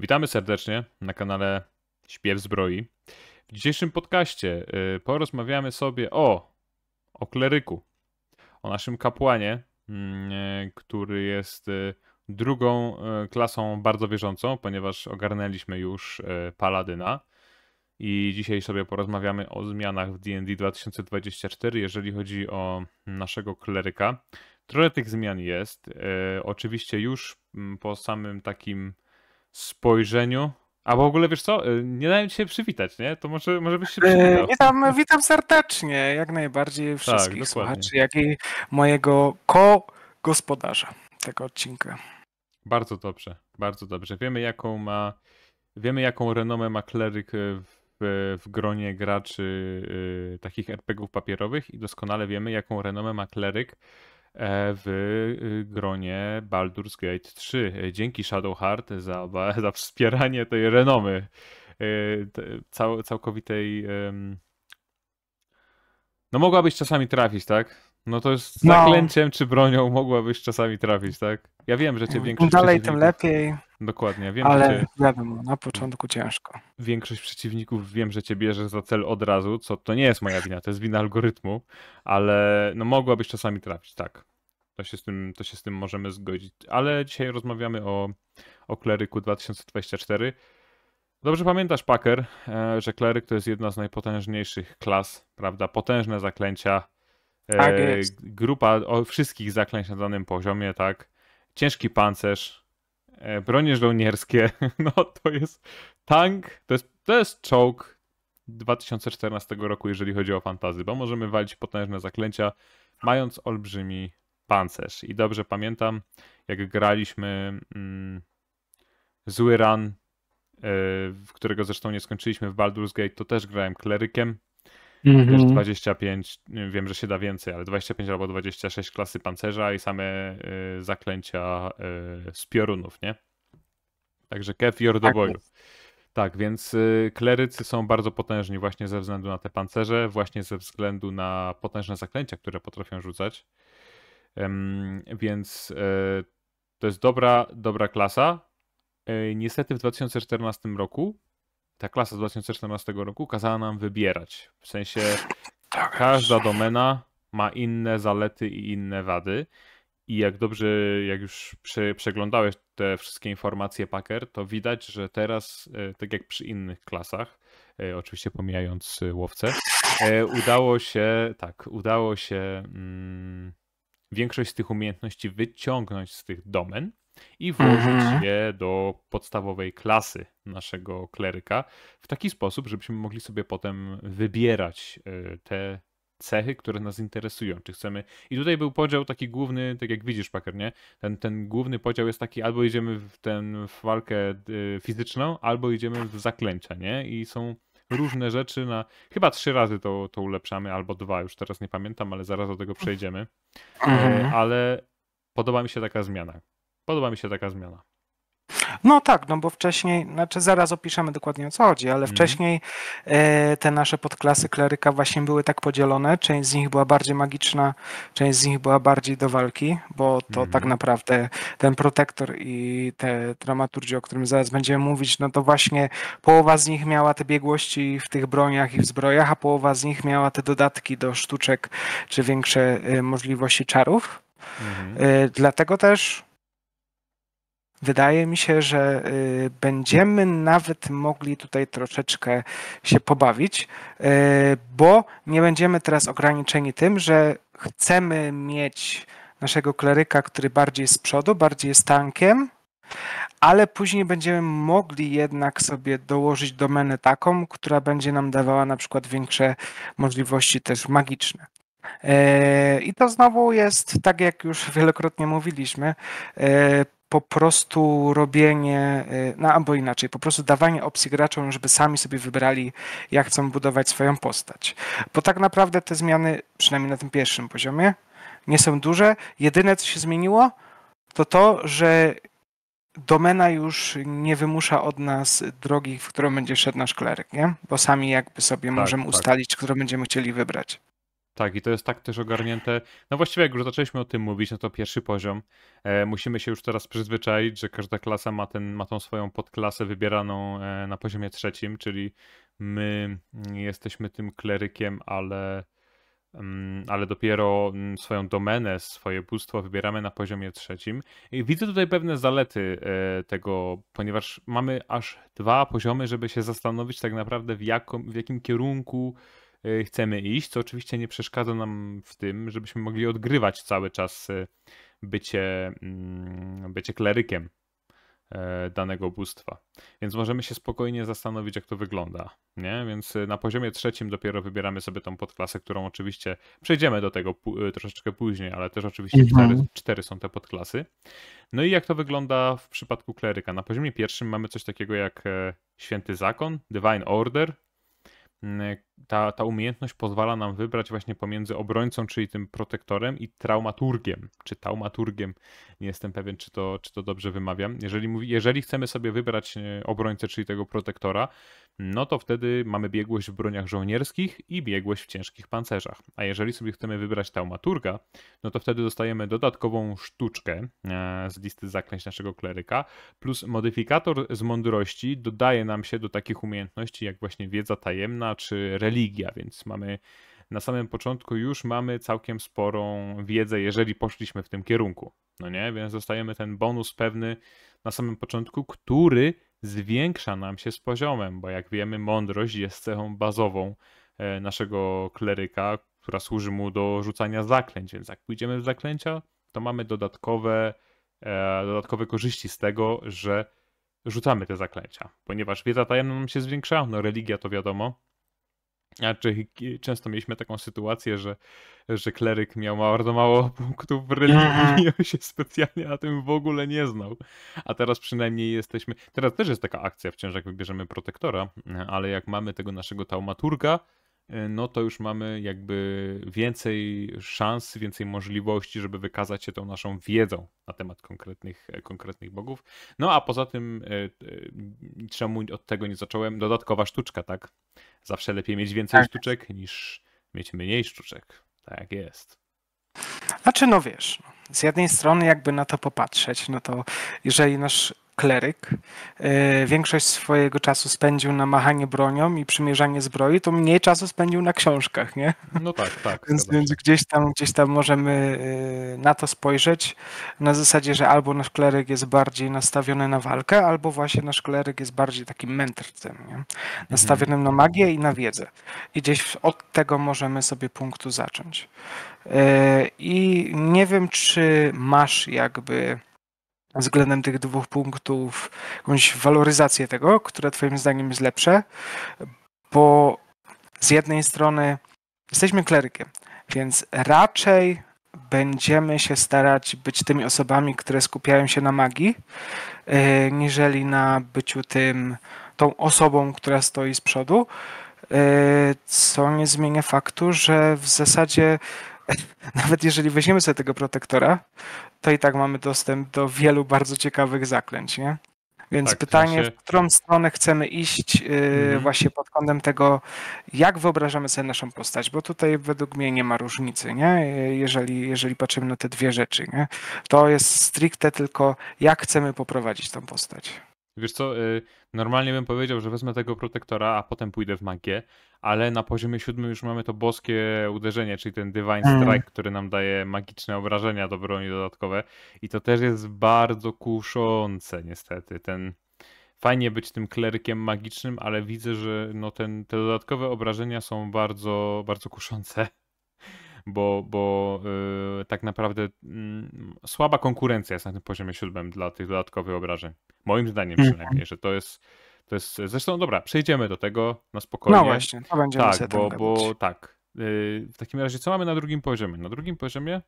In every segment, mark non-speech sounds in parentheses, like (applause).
Witamy serdecznie na kanale Śpiew Zbroi. W dzisiejszym podcaście y, porozmawiamy sobie o, o kleryku, o naszym kapłanie, mm, y, który jest y, drugą klasą bardzo wierzącą, ponieważ ogarnęliśmy już Paladyna. I dzisiaj sobie porozmawiamy o zmianach w DD 2024, jeżeli chodzi o naszego kleryka. Trochę tych zmian jest. Oczywiście już mm, po samym takim spojrzeniu. A w ogóle wiesz co, y, nie dałem ci się przywitać, nie? To może, może byś się y, przywitał. Witam, witam serdecznie, jak najbardziej tak, wszystkich tak, słuchaczy, jak i mojego ko-gospodarza tego odcinka. Bardzo dobrze, bardzo dobrze. Wiemy jaką ma, wiemy jaką renomę ma kleryk y, w, w gronie graczy y, takich RPGów papierowych i doskonale wiemy jaką renomę ma kleryk E, w y, gronie Baldur's Gate 3. E, dzięki Shadowheart za, (laughs) za wspieranie tej renomy e, cał, całkowitej. No mogłabyś czasami trafić, tak? No to jest no. zaklęciem no. czy bronią mogłabyś czasami trafić, tak? Ja wiem, że cię mm, większość Im dalej, tym lepiej. Dokładnie, wiem. Ale że cię... wiadomo, na początku ciężko. Większość przeciwników wiem, że cię bierze za cel od razu, co to nie jest moja wina, to jest wina algorytmu, ale no mogłabyś czasami trafić, tak. To się z tym, to się z tym możemy zgodzić. Ale dzisiaj rozmawiamy o, o kleryku 2024. Dobrze pamiętasz, Packer, e, że kleryk to jest jedna z najpotężniejszych klas, prawda? Potężne zaklęcia. E, tak jest. Grupa o wszystkich zaklęć na danym poziomie, tak? Ciężki pancerz, E, bronie żołnierskie, (laughs) no to jest tank, to jest, to jest czołg 2014 roku, jeżeli chodzi o fantazy, bo możemy walić potężne zaklęcia, mając olbrzymi pancerz. I dobrze pamiętam, jak graliśmy mm, zły run, e, którego zresztą nie skończyliśmy w Baldur's Gate, to też grałem klerykiem mm-hmm. 25, wiem, że się da więcej, ale 25 albo 26 klasy pancerza i same y, zaklęcia y, z piorunów, nie? Także kefior do boju. Tak, więc y, klerycy są bardzo potężni właśnie ze względu na te pancerze, właśnie ze względu na potężne zaklęcia, które potrafią rzucać. Więc y, to jest dobra, dobra klasa. Y, niestety w 2014 roku ta klasa z 2014 roku kazała nam wybierać. W sensie tak każda domena ma inne zalety i inne wady. I jak dobrze, jak już przeglądałeś te wszystkie informacje Packer, to widać, że teraz, e, tak jak przy innych klasach, e, oczywiście pomijając e, łowcę, udało się, tak, udało się mm, większość z tych umiejętności wyciągnąć z tych domen i włożyć mhm. je do podstawowej klasy naszego kleryka w taki sposób, żebyśmy mogli sobie potem wybierać e, te cechy, które nas interesują, czy chcemy. I tutaj był podział taki główny, tak jak widzisz, Packer, nie? Ten, ten główny podział jest taki, albo idziemy w tę walkę e, fizyczną, albo idziemy w zaklęcia, nie? I są różne rzeczy na. Chyba trzy razy to, to ulepszamy, albo dwa, już teraz nie pamiętam, ale zaraz do tego przejdziemy. E, mhm. Ale podoba mi się taka zmiana. Podoba mi się taka zmiana. No tak, no bo wcześniej, znaczy zaraz opiszemy dokładnie o co chodzi, ale mhm. wcześniej e, te nasze podklasy kleryka właśnie były tak podzielone. Część z nich była bardziej magiczna, część z nich była bardziej do walki, bo to mhm. tak naprawdę ten protektor i te dramaturgi, o którym zaraz będziemy mówić, no to właśnie połowa z nich miała te biegłości w tych broniach i w zbrojach, a połowa z nich miała te dodatki do sztuczek czy większe e, możliwości czarów. Mhm. E, dlatego też wydaje mi się, że y, będziemy nawet mogli tutaj troszeczkę się pobawić, y, bo nie będziemy teraz ograniczeni tym, że chcemy mieć naszego kleryka, który bardziej jest z przodu, bardziej jest tankiem, ale później będziemy mogli jednak sobie dołożyć domenę taką, która będzie nam dawała na przykład większe możliwości też magiczne. E, I to znowu jest, tak jak już wielokrotnie mówiliśmy, e, po prostu robienie, y, no albo inaczej, po prostu dawanie opcji graczom, żeby sami sobie wybrali, jak chcą budować swoją postać. Bo tak naprawdę te zmiany, przynajmniej na tym pierwszym poziomie, nie są duże. Jedyne, co się zmieniło, to to, że domena już nie wymusza od nas drogi, w którą będzie szedł nasz kleryk, nie? Bo sami jakby sobie tak, możemy tak. ustalić, którą będziemy chcieli wybrać. Tak, i to jest tak też ogarnięte. No właściwie, jak już zaczęliśmy o tym mówić, no to pierwszy poziom. E, musimy się już teraz przyzwyczaić, że każda klasa ma, ten, ma tą swoją podklasę wybieraną e, na poziomie trzecim, czyli my mm, jesteśmy tym klerykiem, ale, mm, ale dopiero mm, swoją domenę, swoje bóstwo wybieramy na poziomie trzecim. I widzę tutaj pewne zalety e, tego, ponieważ mamy aż dwa poziomy, żeby się zastanowić tak naprawdę w, jaką, w jakim kierunku Y, chcemy iść, co oczywiście nie przeszkadza nam w tym, żebyśmy mogli odgrywać cały czas y, bycie, mm, bycie klerykiem e, danego bóstwa. Więc możemy się spokojnie zastanowić, jak to wygląda. Nie? Więc y, na poziomie trzecim dopiero wybieramy sobie tą podklasę, którą oczywiście przejdziemy do tego troszeczkę później, ale też oczywiście mhm. cztery, cztery są te podklasy. No i jak to wygląda w przypadku kleryka? Na poziomie pierwszym mamy coś takiego jak e, święty zakon, divine order, ta, ta umiejętność pozwala nam wybrać właśnie pomiędzy obrońcą, czyli tym protektorem i traumaturgiem, czy taumaturgiem. Nie jestem pewien, czy to, czy to dobrze wymawiam. Jeżeli, mówi, jeżeli chcemy sobie wybrać e, obrońcę, czyli tego protektora, no to wtedy mamy biegłość w broniach żołnierskich i biegłość w ciężkich pancerzach. A jeżeli sobie chcemy wybrać taumaturga, no to wtedy dostajemy dodatkową sztuczkę e, z listy zaklęć naszego kleryka, plus modyfikator z mądrości dodaje nam się do takich umiejętności jak właśnie wiedza tajemna czy religia, więc mamy na samym początku już mamy całkiem sporą wiedzę, jeżeli poszliśmy w tym kierunku. No nie, więc dostajemy ten bonus pewny na samym początku, który zwiększa nam się z poziomem, bo jak wiemy, mądrość jest cechą bazową e, naszego kleryka, która służy mu do rzucania zaklęć, więc jak pójdziemy w zaklęcia, to mamy dodatkowe, e, dodatkowe korzyści z tego, że rzucamy te zaklęcia, ponieważ wiedza tajemna nam się zwiększa, no religia to wiadomo, znaczy, często mieliśmy taką sytuację, że, że kleryk miał bardzo mało (laughs) punktów w religii mhm. i się specjalnie na tym w ogóle nie znał. A teraz przynajmniej jesteśmy. Teraz też jest taka akcja wciąż, jak wybierzemy protektora, ale jak mamy tego naszego taumaturga, E, no to już mamy jakby więcej szans, więcej możliwości, żeby wykazać się tą naszą wiedzą na temat konkretnych, e, konkretnych bogów. No a poza tym, e, czemu od tego nie zacząłem? Dodatkowa sztuczka, tak? Zawsze lepiej mieć więcej tak. sztuczek niż mieć mniej sztuczek. Tak jest. Znaczy, no wiesz, z jednej strony, jakby na to popatrzeć, no to jeżeli nasz kleryk, e, większość swojego czasu spędził na machanie bronią i przymierzanie zbroi, to mniej czasu spędził na książkach, nie? No tak, tak. (laughs) więc, więc gdzieś, tam, gdzieś tam możemy e, na to spojrzeć na zasadzie, że albo nasz kleryk jest bardziej nastawiony na walkę, albo właśnie nasz kleryk jest bardziej takim mędrcem, nie? Nastawionym mhm. na magię i na wiedzę. I gdzieś od tego możemy sobie punktu zacząć. E, I nie wiem, czy masz jakby względem tych dwóch punktów jakąś waloryzację tego, które Twoim zdaniem jest lepsze, bo z jednej strony jesteśmy klerykiem, więc raczej będziemy się starać być tymi osobami, które skupiają się na magii, y, niżeli na byciu tym, tą osobą, która stoi z przodu, y, co nie zmienia faktu, że w zasadzie (laughs) nawet jeżeli weźmiemy sobie tego protektora, to i tak mamy dostęp do wielu bardzo ciekawych zaklęć, nie? Więc tak, pytanie, w, sensie... w którą stronę chcemy iść yy, mhm. właśnie pod kątem tego, jak wyobrażamy sobie naszą postać, bo tutaj według mnie nie ma różnicy, nie? Jeżeli, jeżeli patrzymy na te dwie rzeczy, nie? To jest stricte tylko, jak chcemy poprowadzić tą postać. Wiesz co, y, normalnie bym powiedział, że wezmę tego protektora, a potem pójdę w magię, ale na poziomie siódmym już mamy to boskie uderzenie, czyli ten Divine mm. Strike, mm. który nam daje magiczne obrażenia do broni dodatkowe. I to też jest bardzo kuszące niestety. Ten Fajnie być tym klerkiem magicznym, ale widzę, że no ten, te dodatkowe obrażenia są bardzo, bardzo kuszące bo, bo yy, tak naprawdę yy, słaba konkurencja jest na tym poziomie siódmym dla tych dodatkowych obrażeń. Moim zdaniem mhm. przynajmniej, że to jest. To jest zresztą dobra, przejdziemy do tego na spokojnie. No właśnie, to będzie Tak, bo, bo tak. Y, w takim razie, co mamy na drugim poziomie? Na drugim poziomie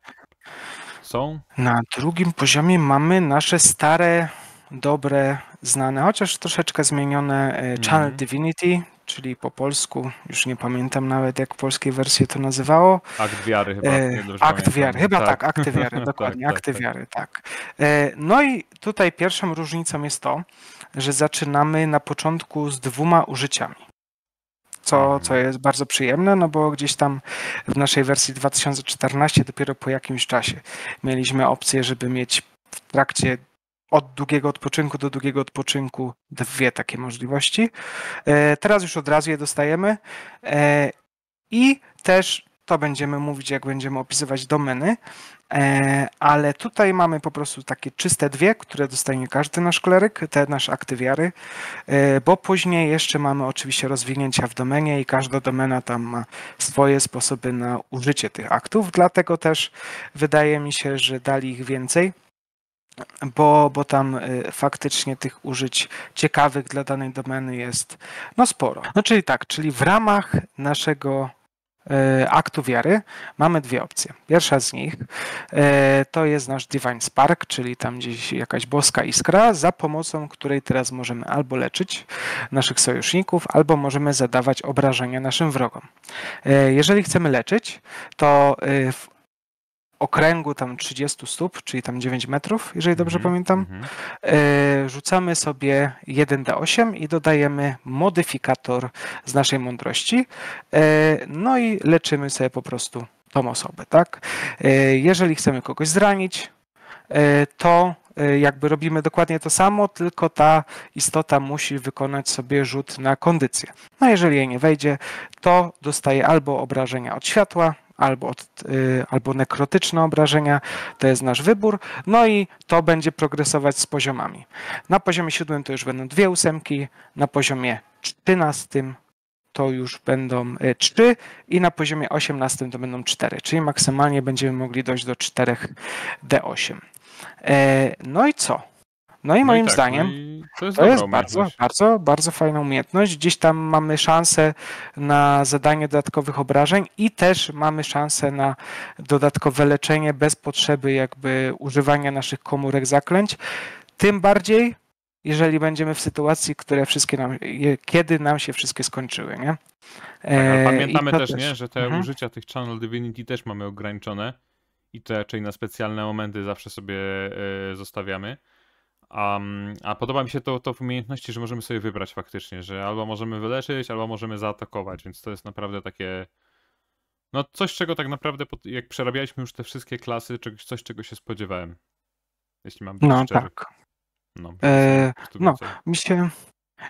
są. Na drugim poziomie mamy nasze stare dobre, znane, chociaż troszeczkę zmienione e, mhm. Channel mm Divinity, czyli po polsku, już nie pamiętam nawet jak w polskiej wersji to nazywało. Akt wiary chyba. E, akt wiary, chyba tak, tak akty wiary, (laughs) dokładnie, tak, tak, akty tak, wiary, tak. E, no i tutaj pierwszą różnicą jest to, że zaczynamy na początku z dwoma użyciami co, mhm. co jest bardzo przyjemne, no bo gdzieś tam w naszej wersji 2014 dopiero po jakimś czasie mieliśmy opcję, żeby mieć w trakcie od długiego odpoczynku do długiego odpoczynku dwie takie możliwości. E, teraz już od razu je dostajemy e, i też to będziemy mówić, jak będziemy opisywać domeny, e, ale tutaj mamy po prostu takie czyste dwie, które dostanie każdy nasz kleryk, te nasz wiary, bo później jeszcze mamy oczywiście rozwinięcia w domenie i każda domena tam ma swoje sposoby na użycie tych aktów, dlatego też wydaje mi się, że dali ich więcej bo, bo tam y, faktycznie tych użyć ciekawych dla danej domeny jest no sporo. No czyli tak, czyli w ramach naszego y, aktu wiary mamy dwie opcje. Pierwsza z nich y, to jest nasz Divine Spark, czyli tam gdzieś jakaś boska iskra, za pomocą której teraz możemy albo leczyć naszych sojuszników, albo możemy zadawać obrażenia naszym wrogom. Jeżeli chcemy leczyć, to okręgu tam 30 stóp, czyli tam 9 metrów, jeżeli dobrze mm -hmm. pamiętam, mhm. E, rzucamy sobie 1d8 i dodajemy modyfikator z naszej mądrości. E, no i leczymy sobie po prostu tą osobę, tak? E, jeżeli chcemy kogoś zranić, to jakby robimy dokładnie to samo, tylko ta istota musi wykonać sobie rzut na kondycję. No jeżeli jej nie wejdzie, to dostaje albo obrażenia od światła, albo, od, y, albo nekrotyczne obrażenia. To jest nasz wybór. No i to będzie progresować z poziomami. Na poziomie siódmym to już będą dwie ósemki, na poziomie czternastym to już będą 3 y, i na poziomie 18 to będą 4, czyli maksymalnie będziemy mogli dojść do 4D8. E, no i co? No i no moim tak, no i tak, zdaniem no to jest, to jest bardzo, bardzo, bardzo fajna umiejętność. Gdzieś tam mamy szansę na zadanie dodatkowych obrażeń i też mamy szansę na dodatkowe leczenie bez potrzeby jakby używania naszych komórek zaklęć. Tym bardziej, jeżeli będziemy w sytuacji, które wszystkie nam, kiedy nam się wszystkie skończyły, nie? Tak, e, pamiętamy też, też, nie, że te mhm. użycia tych Channel Divinity też mamy ograniczone i to raczej na specjalne momenty zawsze sobie e, zostawiamy. Um, a podoba mi się to, to w umiejętności, że możemy sobie wybrać faktycznie, że albo możemy wyleczyć, albo możemy zaatakować, więc to jest naprawdę takie. No coś, czego tak naprawdę, pod, jak przerabialiśmy już te wszystkie klasy, czegoś, coś, czego się spodziewałem. Jeśli mam być No szczery. tak. No, e, no mi się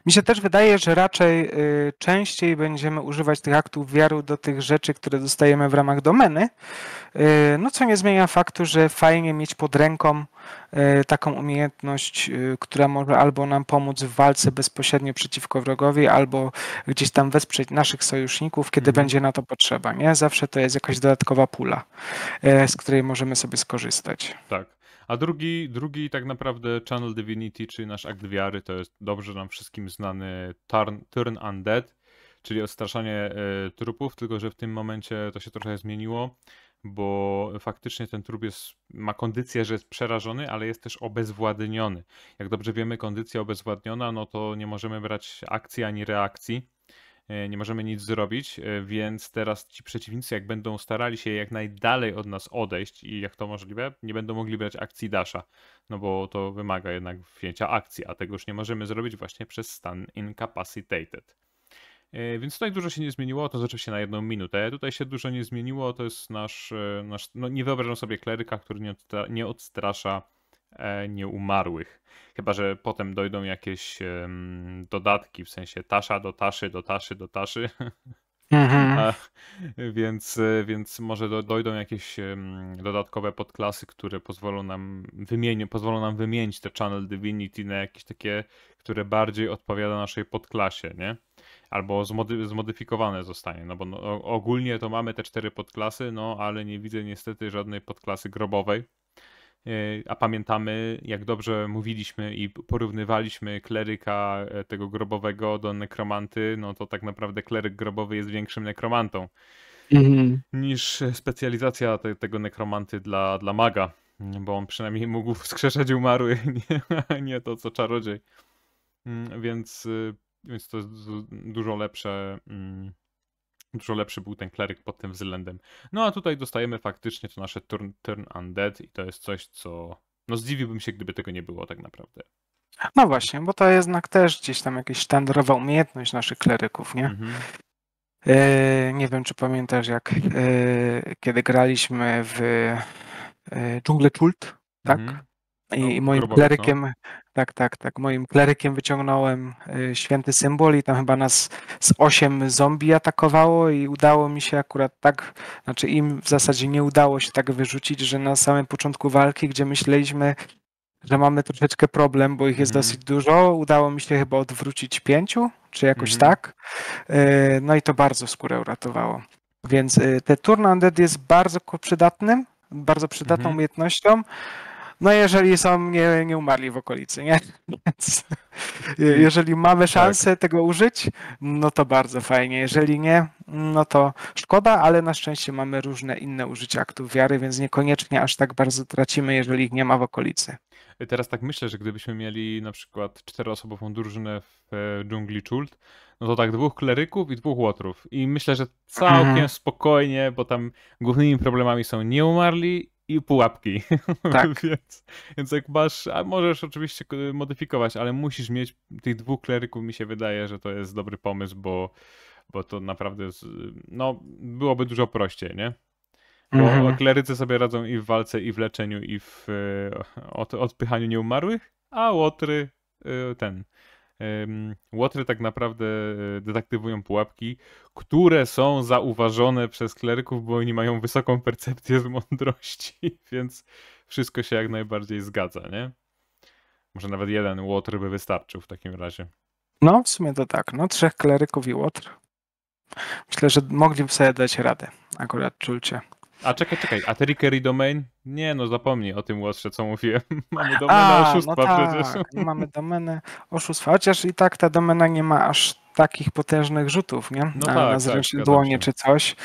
mi się też wydaje, że raczej y, częściej będziemy używać tych aktów wiaru do tych rzeczy, które dostajemy w ramach domeny, y, no co nie zmienia faktu, że fajnie mieć pod ręką y, taką umiejętność, która może albo nam pomóc w walce bezpośrednio przeciwko wrogowi, albo gdzieś tam wesprzeć naszych sojuszników, kiedy mhm. będzie na to potrzeba. Nie? Zawsze to jest jakaś dodatkowa pula, z której możemy sobie skorzystać. Tak. A drugi, drugi tak naprawdę Channel Divinity, czyli nasz akt wiary, to jest dobrze nam wszystkim znany Turn, turn Undead, czyli odstraszanie y, trupów, tylko że w tym momencie to się trochę zmieniło, bo faktycznie ten trup jest, ma kondycję, że jest przerażony, ale jest też obezwładniony. Jak dobrze wiemy, kondycja obezwładniona, no to nie możemy brać akcji ani reakcji E, nie możemy nic zrobić, e, więc teraz ci przeciwnicy, jak będą starali się jak najdalej od nas odejść i jak to możliwe, nie będą mogli brać akcji Dasha, no bo to wymaga jednak wzięcia akcji, a tego już nie możemy zrobić właśnie przez stan incapacitated. E, więc tutaj dużo się nie zmieniło, to zaczęło się na jedną minutę. Tutaj się dużo nie zmieniło, to jest nasz, nasz no nie wyobrażam sobie kleryka, który nie, odstra, nie odstrasza E, nieumarłych. Chyba, że potem dojdą jakieś um, dodatki, w sensie tasza do taszy, do taszy, do taszy. Mhm. (laughs) więc, e, więc może do, dojdą jakieś um, dodatkowe podklasy, które pozwolą nam, wymienię, pozwolą nam wymienić te Channel Divinity na jakieś takie, które bardziej odpowiada naszej podklasie, nie? Albo zmody, zmodyfikowane zostanie, no bo no, ogólnie to mamy te cztery podklasy, no ale nie widzę niestety żadnej podklasy grobowej E, a pamiętamy, jak dobrze mówiliśmy i porównywaliśmy kleryka e, tego grobowego do nekromanty, no to tak naprawdę kleryk grobowy jest większym nekromantą mhm. niż specjalizacja te, tego nekromanty dla, dla maga, bo on przynajmniej mógł (laughs) wskrzeszać umarły, (laughs) nie, nie to co czarodziej. Mm, więc, y, więc to jest dużo lepsze mm, Dużo lepszy był ten kleryk pod tym względem. No a tutaj dostajemy faktycznie to nasze turn, turn undead i to jest coś, co... No zdziwiłbym się, gdyby tego nie było tak naprawdę. No właśnie, bo to jest jednak też gdzieś tam jakaś sztandarowa umiejętność naszych kleryków, nie? Mhm. E, nie wiem, czy pamiętasz, jak e, kiedy graliśmy w yy, e, Dżunglę tak? Mhm. I, no, moim no. klerykiem, tak, tak, tak. Moim klerykiem wyciągnąłem y, święty symbol i tam chyba nas z osiem zombie atakowało i udało mi się akurat tak, znaczy im w zasadzie nie udało się tak wyrzucić, że na samym początku walki, gdzie myśleliśmy, że mamy troszeczkę problem, bo ich jest mhm. dosyć dużo, udało mi się chyba odwrócić pięciu, czy jakoś mhm. tak. Y, no i to bardzo skórę uratowało. Więc y, ten turn undead jest bardzo przydatnym, bardzo przydatną mhm. umiejętnością. No jeżeli są nie, nie umarli w okolicy, nie? (laughs) Więc jeżeli mamy tak. szansę tak. tego użyć, no to bardzo fajnie. Jeżeli nie, no to szkoda, ale na szczęście mamy różne inne użycia aktów wiary, więc niekoniecznie aż tak bardzo tracimy, jeżeli ich nie ma w okolicy. Y, teraz tak myślę, że gdybyśmy mieli na przykład czteroosobową drużynę w e, dżungli Chult, no to tak dwóch kleryków i dwóch łotrów. I myślę, że całkiem mhm. spokojnie, bo tam głównymi problemami są nieumarli i pułapki. (laughs) Tak. więc, więc jak masz, a możesz oczywiście modyfikować, ale musisz mieć tych dwóch kleryków, mi się wydaje, że to jest dobry pomysł, bo, bo to naprawdę jest, no, byłoby dużo prościej, nie? Bo mhm. klerycy sobie radzą i w walce, i w leczeniu, i w e, od, odpychaniu nieumarłych, a łotry e, ten Łotry tak naprawdę e, detektywują pułapki, które są zauważone przez kleryków, bo oni mają wysoką percepcję z mądrości, (laughs) więc wszystko się jak najbardziej zgadza, nie? Może nawet jeden łotr by wystarczył w takim razie. No, w sumie to tak. No, trzech kleryków i łotr. Myślę, że mogliby sobie dać radę, akurat czulcie. A czekaj, czekaj, a Trickery Domain? Nie, no zapomnij o tym łotrze, co mówiłem. (laughs) Mamy domenę a, no oszustwa no tak, przecież. Mamy domenę oszustwa, chociaż i tak ta domena nie ma aż takich potężnych rzutów, nie? No tak, na zręczne tak, dłonie czy coś.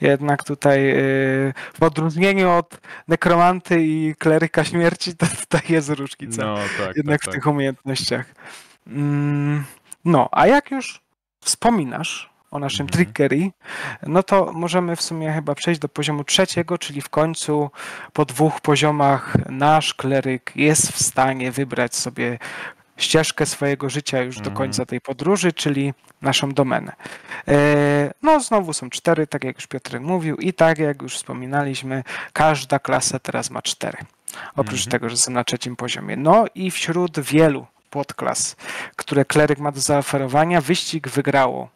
Jednak tutaj yy, w odróżnieniu od nekromanty i kleryka śmierci, to (laughs) tutaj jest różnica. No, tak, tak Jednak tak, w tych umiejętnościach. Mm, no, a jak już wspominasz o naszym mhm. no to możemy w sumie chyba przejść do poziomu trzeciego, czyli w końcu po dwóch poziomach nasz kleryk jest w stanie wybrać sobie ścieżkę swojego życia już do końca mhm. tej podróży, czyli naszą domenę. E, no, znowu są cztery, tak jak już Piotr mówił, i tak jak już wspominaliśmy, każda klasa teraz ma cztery. Oprócz mhm. tego, że są na trzecim poziomie. No i wśród wielu podklas, które kleryk ma do zaoferowania, wyścig wygrało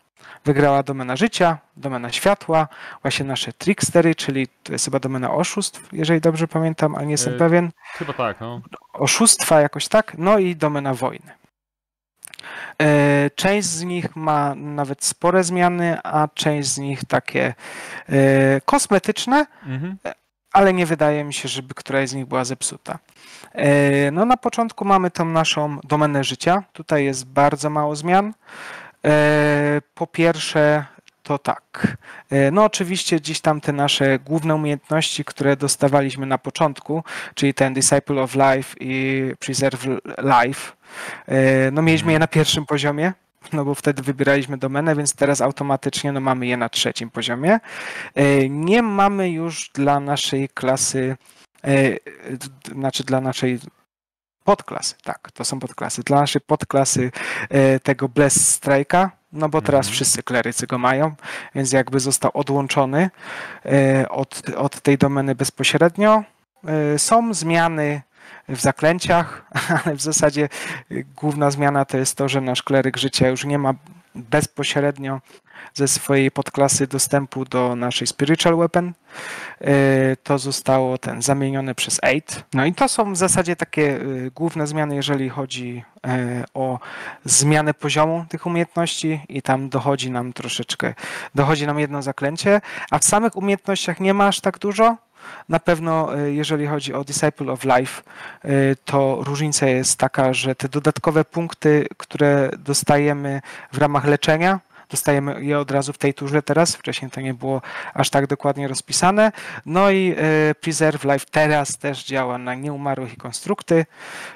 Wygrała domena życia, domena światła, właśnie nasze trickstery, czyli to jest chyba domena oszustw, jeżeli dobrze pamiętam, ale nie jestem e, pewien. Chyba tak, no. Oszustwa jakoś tak, no i domena wojny. E, część z nich ma nawet spore zmiany, a część z nich takie e, kosmetyczne, mhm. ale nie wydaje mi się, żeby któraś z nich była zepsuta. E, no na początku mamy tą naszą domenę życia. Tutaj jest bardzo mało zmian. E, po pierwsze, to tak. E, no oczywiście gdzieś tam te nasze główne umiejętności, które dostawaliśmy na początku, czyli ten Disciple of Life i Preserve Life, e, no mieliśmy mhm. je na pierwszym poziomie, no bo wtedy wybieraliśmy domenę, więc teraz automatycznie no, mamy je na trzecim poziomie. Nie mamy już dla naszej klasy, znaczy dla naszej Podklasy, tak, to są podklasy. Dla naszej podklasy e, tego Bless Strike'a, no bo teraz mhm. wszyscy klerycy go mają, więc jakby został odłączony e, od, od tej domeny bezpośrednio. E, są zmiany w zaklęciach, (laughs) ale w zasadzie główna zmiana to jest to, że nasz kleryk życia już nie ma bezpośrednio ze swojej podklasy dostępu do naszej Spiritual Weapon. E, to zostało ten zamienione przez 8. No i to są w zasadzie takie e, główne zmiany, jeżeli chodzi e, o zmianę poziomu tych umiejętności i tam dochodzi nam troszeczkę, dochodzi nam jedno zaklęcie, a w samych umiejętnościach nie ma aż tak dużo, na pewno, jeżeli chodzi o Disciple of Life, to różnica jest taka, że te dodatkowe punkty, które dostajemy w ramach leczenia, Dostajemy je od razu w tej turze teraz, wcześniej to nie było aż tak dokładnie rozpisane. No i e, Preserve Life teraz też działa na nieumarłych i konstrukty,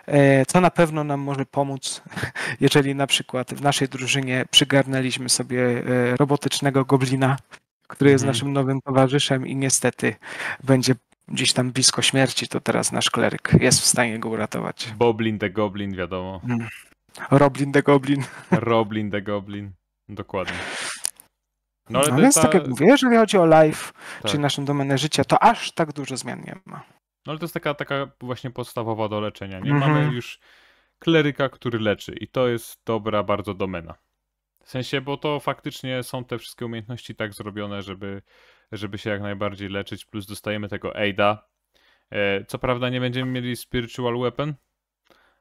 e, co na pewno nam może pomóc, (laughs) jeżeli na przykład w naszej drużynie przygarnęliśmy sobie e, robotycznego goblina, który jest mhm. naszym nowym towarzyszem i niestety będzie gdzieś tam blisko śmierci, to teraz nasz kleryk jest w stanie go uratować. Boblin the Goblin, wiadomo. Mm. Roblin the Goblin. (laughs) Roblin the Goblin. Dokładnie. No, ale no więc ta... tak jak mówię, jeżeli chodzi o life, tak. czyli naszą domenę życia, to aż tak dużo zmian nie ma. No ale to jest taka, taka właśnie podstawowa do leczenia. Nie mm -hmm. mamy już kleryka, który leczy i to jest dobra bardzo domena. W sensie, bo to faktycznie są te wszystkie umiejętności tak zrobione, żeby, żeby się jak najbardziej leczyć, plus dostajemy tego Aida. E, co prawda nie będziemy mieli Spiritual Weapon,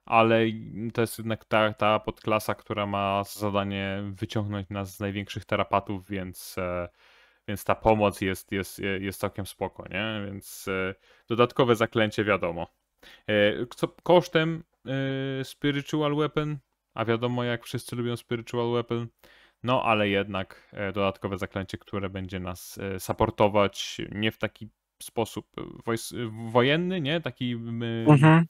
ale to jest jednak ta, ta podklasa, która ma zadanie wyciągnąć nas z największych terapatów, więc, e, więc ta pomoc jest, jest, e, jest całkiem spoko, nie? Więc e, dodatkowe zaklęcie wiadomo. Co, kosztem Spiritual Weapon, a wiadomo jak wszyscy lubią Spiritual Weapon, no ale jednak dodatkowe zaklęcie, które będzie nas supportować nie w taki sposób wojenny, nie? Taki mhm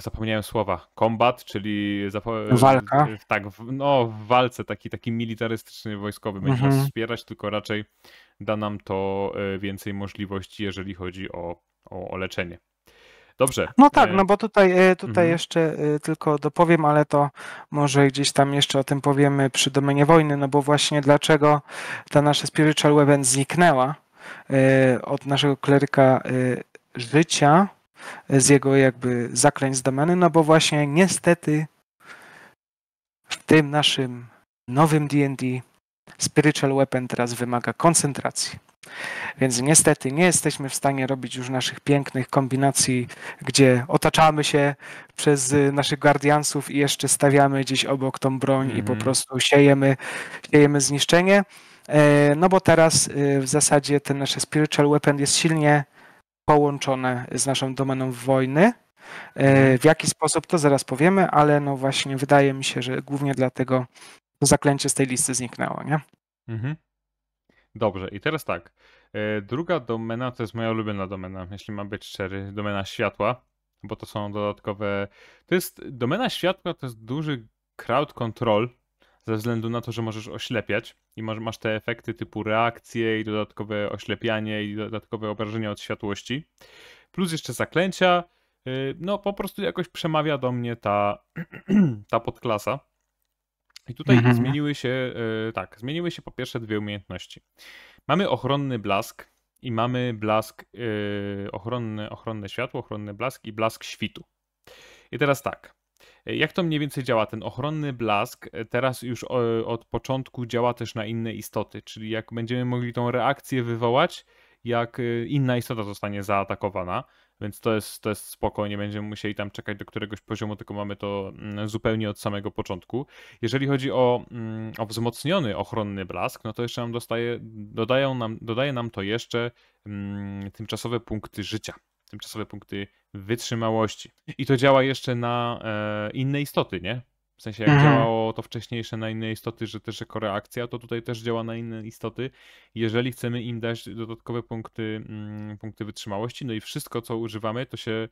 zapomniałem słowa. Kombat, czyli. Walka. Tak, w, no, w walce taki, taki militarystyczny, wojskowy będzie nas mhm. wspierać, tylko raczej da nam to e, więcej możliwości, jeżeli chodzi o, o, o leczenie. Dobrze. No tak, e, no bo tutaj, e, tutaj mhm. jeszcze tylko dopowiem, ale to może gdzieś tam jeszcze o tym powiemy przy domenie wojny, no bo właśnie dlaczego ta nasza spiritual weapon zniknęła od naszego kleryka życia, z jego jakby zaklęć z domeny, no bo właśnie niestety w tym naszym nowym D&D Spiritual Weapon teraz wymaga koncentracji. Więc niestety nie jesteśmy w stanie robić już naszych pięknych kombinacji, gdzie otaczamy się przez y, naszych guardiansów i jeszcze stawiamy gdzieś obok tą broń mm-hmm. i po mhm. prostu siejemy, siejemy zniszczenie. E, no bo teraz y, w zasadzie ten nasz spiritual weapon jest silnie połączone z naszą domeną wojny. E, mhm. W jaki sposób to zaraz powiemy, ale no właśnie wydaje mi się, że głównie dlatego to zaklęcie z tej listy zniknęło, nie? Mhm. Dobrze, i teraz tak. E, druga domena to jest moja ulubiona domena, jeśli mam być szczery, domena światła, bo to są dodatkowe. To jest domena światła, to jest duży crowd control, ze względu na to, że możesz oślepiać i masz, masz te efekty typu reakcje i dodatkowe oślepianie i dodatkowe obrażenia od światłości. Plus jeszcze zaklęcia. Y, no po prostu jakoś przemawia do mnie ta, (clears throat) ta podklasa. I tutaj mhm. zmieniły się, y, tak, zmieniły się po pierwsze dwie umiejętności. Mamy ochronny blask i mamy blask y, ochronny, ochronne światło, ochronny blask i blask świtu. I teraz tak, jak to mniej więcej działa? Ten ochronny blask teraz już e, od początku działa też na inne istoty, czyli jak będziemy mogli tą reakcję wywołać, jak e, inna istota zostanie zaatakowana, więc to jest, to jest spokojnie, będziemy musieli tam czekać do któregoś poziomu, tylko mamy to mm, zupełnie od samego początku. Jeżeli chodzi o, mm, o wzmocniony ochronny blask, no to jeszcze nam dostaje, dodają nam, dodaje nam to jeszcze mm, tymczasowe punkty życia tymczasowe punkty wytrzymałości. I to działa jeszcze na e, inne istoty, nie? W sensie jak mhm. działało to wcześniejsze na inne istoty, że też jako reakcja, to tutaj też działa na inne istoty. Jeżeli chcemy im dać dodatkowe punkty, mm, punkty wytrzymałości, no i wszystko co używamy, to się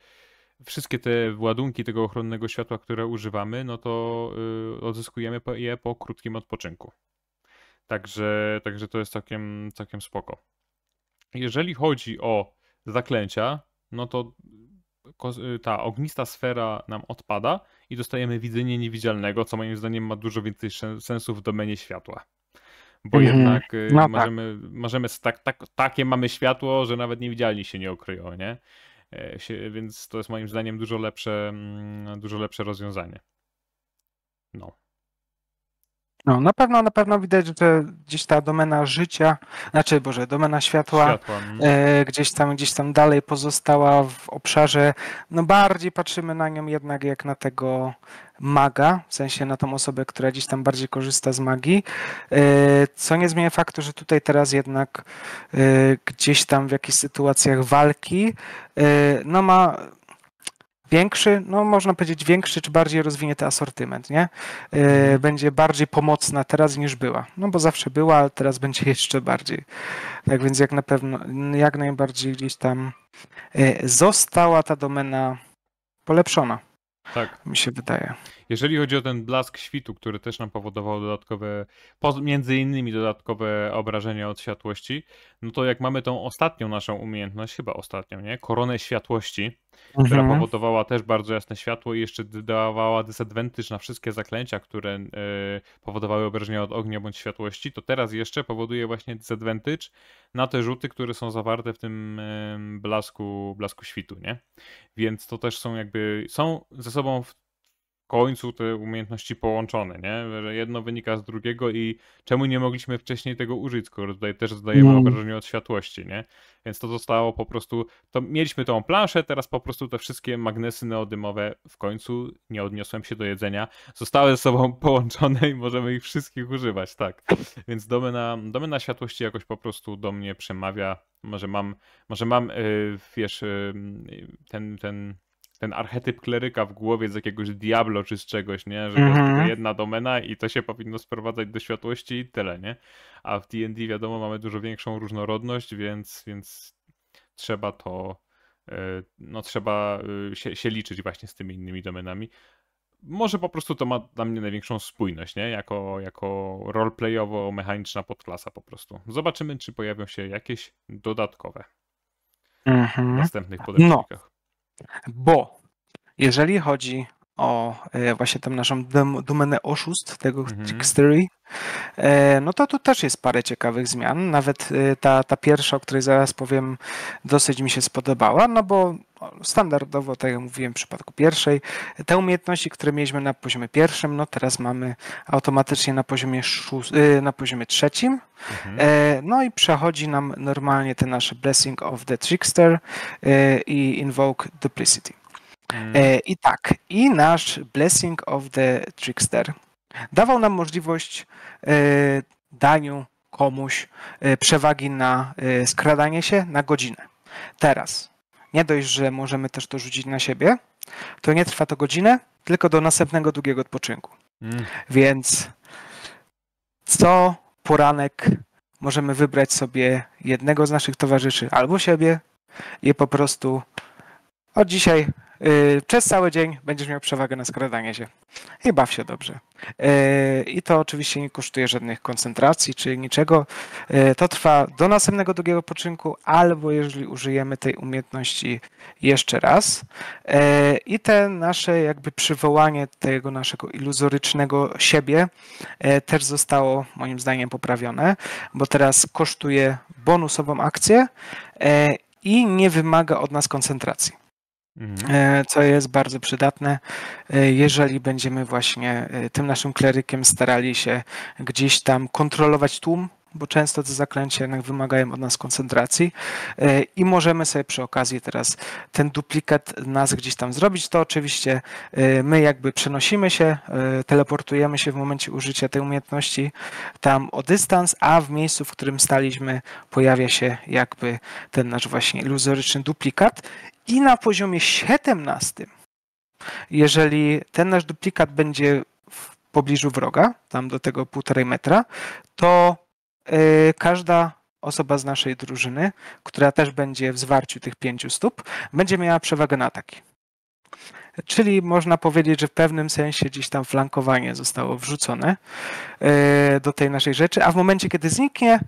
wszystkie te ładunki tego ochronnego światła, które używamy, no to y, odzyskujemy je po krótkim odpoczynku. Także, także to jest całkiem, całkiem spoko. Jeżeli chodzi o zaklęcia, no to y, ta ognista sfera nam odpada i dostajemy widzenie niewidzialnego, co moim zdaniem ma dużo więcej sensu w domenie światła. Bo mm -hmm. jednak y, no możemy, tak. możemy tak, tak, takie mamy światło, że nawet niewidzialni się nie okryją, nie? E, więc to jest moim zdaniem dużo lepsze, mm, dużo lepsze rozwiązanie. No. No, na pewno, na pewno widać, że gdzieś ta domena życia, znaczy Boże, domena światła, światła. Mm. E, gdzieś tam, gdzieś tam dalej pozostała w obszarze, no bardziej patrzymy na nią jednak jak na tego maga, w sensie na tą osobę, która gdzieś tam bardziej korzysta z magii, e, co nie zmienia faktu, że tutaj teraz jednak e, gdzieś tam w jakichś sytuacjach walki, e, no ma większy, no można powiedzieć większy czy bardziej rozwinięty asortyment, nie? E, mhm. Będzie bardziej pomocna teraz niż była, no bo zawsze była, ale teraz będzie (laughs) jeszcze bardziej. Tak więc jak na pewno, jak najbardziej gdzieś tam e, została ta domena polepszona. Tak. Mi się wydaje. Jeżeli chodzi o ten blask świtu, który też nam powodował dodatkowe, między innymi dodatkowe obrażenia od światłości, no to jak mamy tą ostatnią naszą umiejętność, chyba ostatnią, nie? Koronę światłości, mhm. która powodowała też bardzo jasne światło i jeszcze dawała disadvantage na wszystkie zaklęcia, które e, powodowały obrażenia od ognia bądź światłości, to teraz jeszcze powoduje właśnie disadvantage na te rzuty, które są zawarte w tym e, blasku, blasku świtu, nie? Więc to też są jakby, są ze sobą w końcu te umiejętności połączone, nie? Że jedno wynika z drugiego i czemu nie mogliśmy wcześniej tego użyć, skoro tutaj też zdajemy no. obrażenie od światłości, nie? Więc to zostało po prostu, to mieliśmy tą planszę, teraz po prostu te wszystkie magnesy neodymowe w końcu, nie odniosłem się do jedzenia, zostały ze sobą (laughs) połączone i możemy ich wszystkich używać, tak. Więc domena, domena światłości jakoś po prostu do mnie przemawia, może mam, może mam, yy, wiesz, yy, ten, ten ten archetyp kleryka w głowie z jakiegoś Diablo czy z czegoś, nie? Że mm -hmm. jest jedna domena i to się powinno sprowadzać do światłości i tyle, nie? A w D&D wiadomo mamy dużo większą różnorodność, więc, więc trzeba to, e, no trzeba e, się, się liczyć właśnie z tymi innymi domenami może po prostu to ma dla mnie największą spójność, nie? Jako, jako roleplayowo-mechaniczna podklasa po prostu. Zobaczymy, czy pojawią się jakieś dodatkowe w mhm. następnych podręcznikach. No. Bo jeżeli chodzi o e, właśnie tam naszą domenę oszustw, tego mhm. trickstery, e, no to tu też jest parę ciekawych zmian. Nawet e, ta, ta pierwsza, o której zaraz powiem, dosyć mi się spodobała, no bo standardowo, tak jak mówiłem w przypadku pierwszej, te umiejętności, które mieliśmy na poziomie pierwszym, no teraz mamy automatycznie na poziomie, szóst, na poziomie trzecim. Mhm. No i przechodzi nam normalnie te nasze Blessing of the Trickster i Invoke Duplicity. E, mm. I tak, i nasz Blessing of the Trickster dawał nam możliwość e, daniu komuś e, przewagi na skradanie się na godzinę. Teraz, nie dość, że możemy też to rzucić na siebie, to nie trwa to godzinę, tylko do następnego długiego odpoczynku. Mm. Więc co poranek możemy wybrać sobie jednego z naszych towarzyszy albo siebie i po prostu od dzisiaj Y, przez cały dzień będziesz miał przewagę na skradanie się. I baw się dobrze. Y, I to oczywiście nie kosztuje żadnych koncentracji czy niczego. Y, to trwa do następnego drugiego poczynku, albo jeżeli użyjemy tej umiejętności jeszcze raz. I te nasze jakby przywołanie tego naszego iluzorycznego siebie też zostało moim zdaniem poprawione, bo teraz kosztuje bonusową akcję i nie wymaga od nas koncentracji. Mhm. E, co jest bardzo przydatne, e, jeżeli będziemy właśnie e, tym naszym klerykiem starali się gdzieś tam kontrolować tłum, bo często te zaklęcia jednak wymagają od nas koncentracji e, i możemy sobie przy okazji teraz ten duplikat nas gdzieś tam zrobić. To oczywiście e, my jakby przenosimy się, e, teleportujemy się w momencie użycia tej umiejętności tam o dystans, a w miejscu, w którym staliśmy, pojawia się jakby ten nasz właśnie iluzoryczny duplikat i na poziomie 17 jeżeli ten nasz duplikat będzie w pobliżu wroga, tam do tego półtorej metra, to Yy, każda osoba z naszej drużyny, która też będzie w zwarciu tych pięciu stóp, będzie miała przewagę na ataki. Czyli można powiedzieć, że w pewnym sensie gdzieś tam flankowanie zostało wrzucone yy, do tej naszej rzeczy, a w momencie, kiedy zniknie,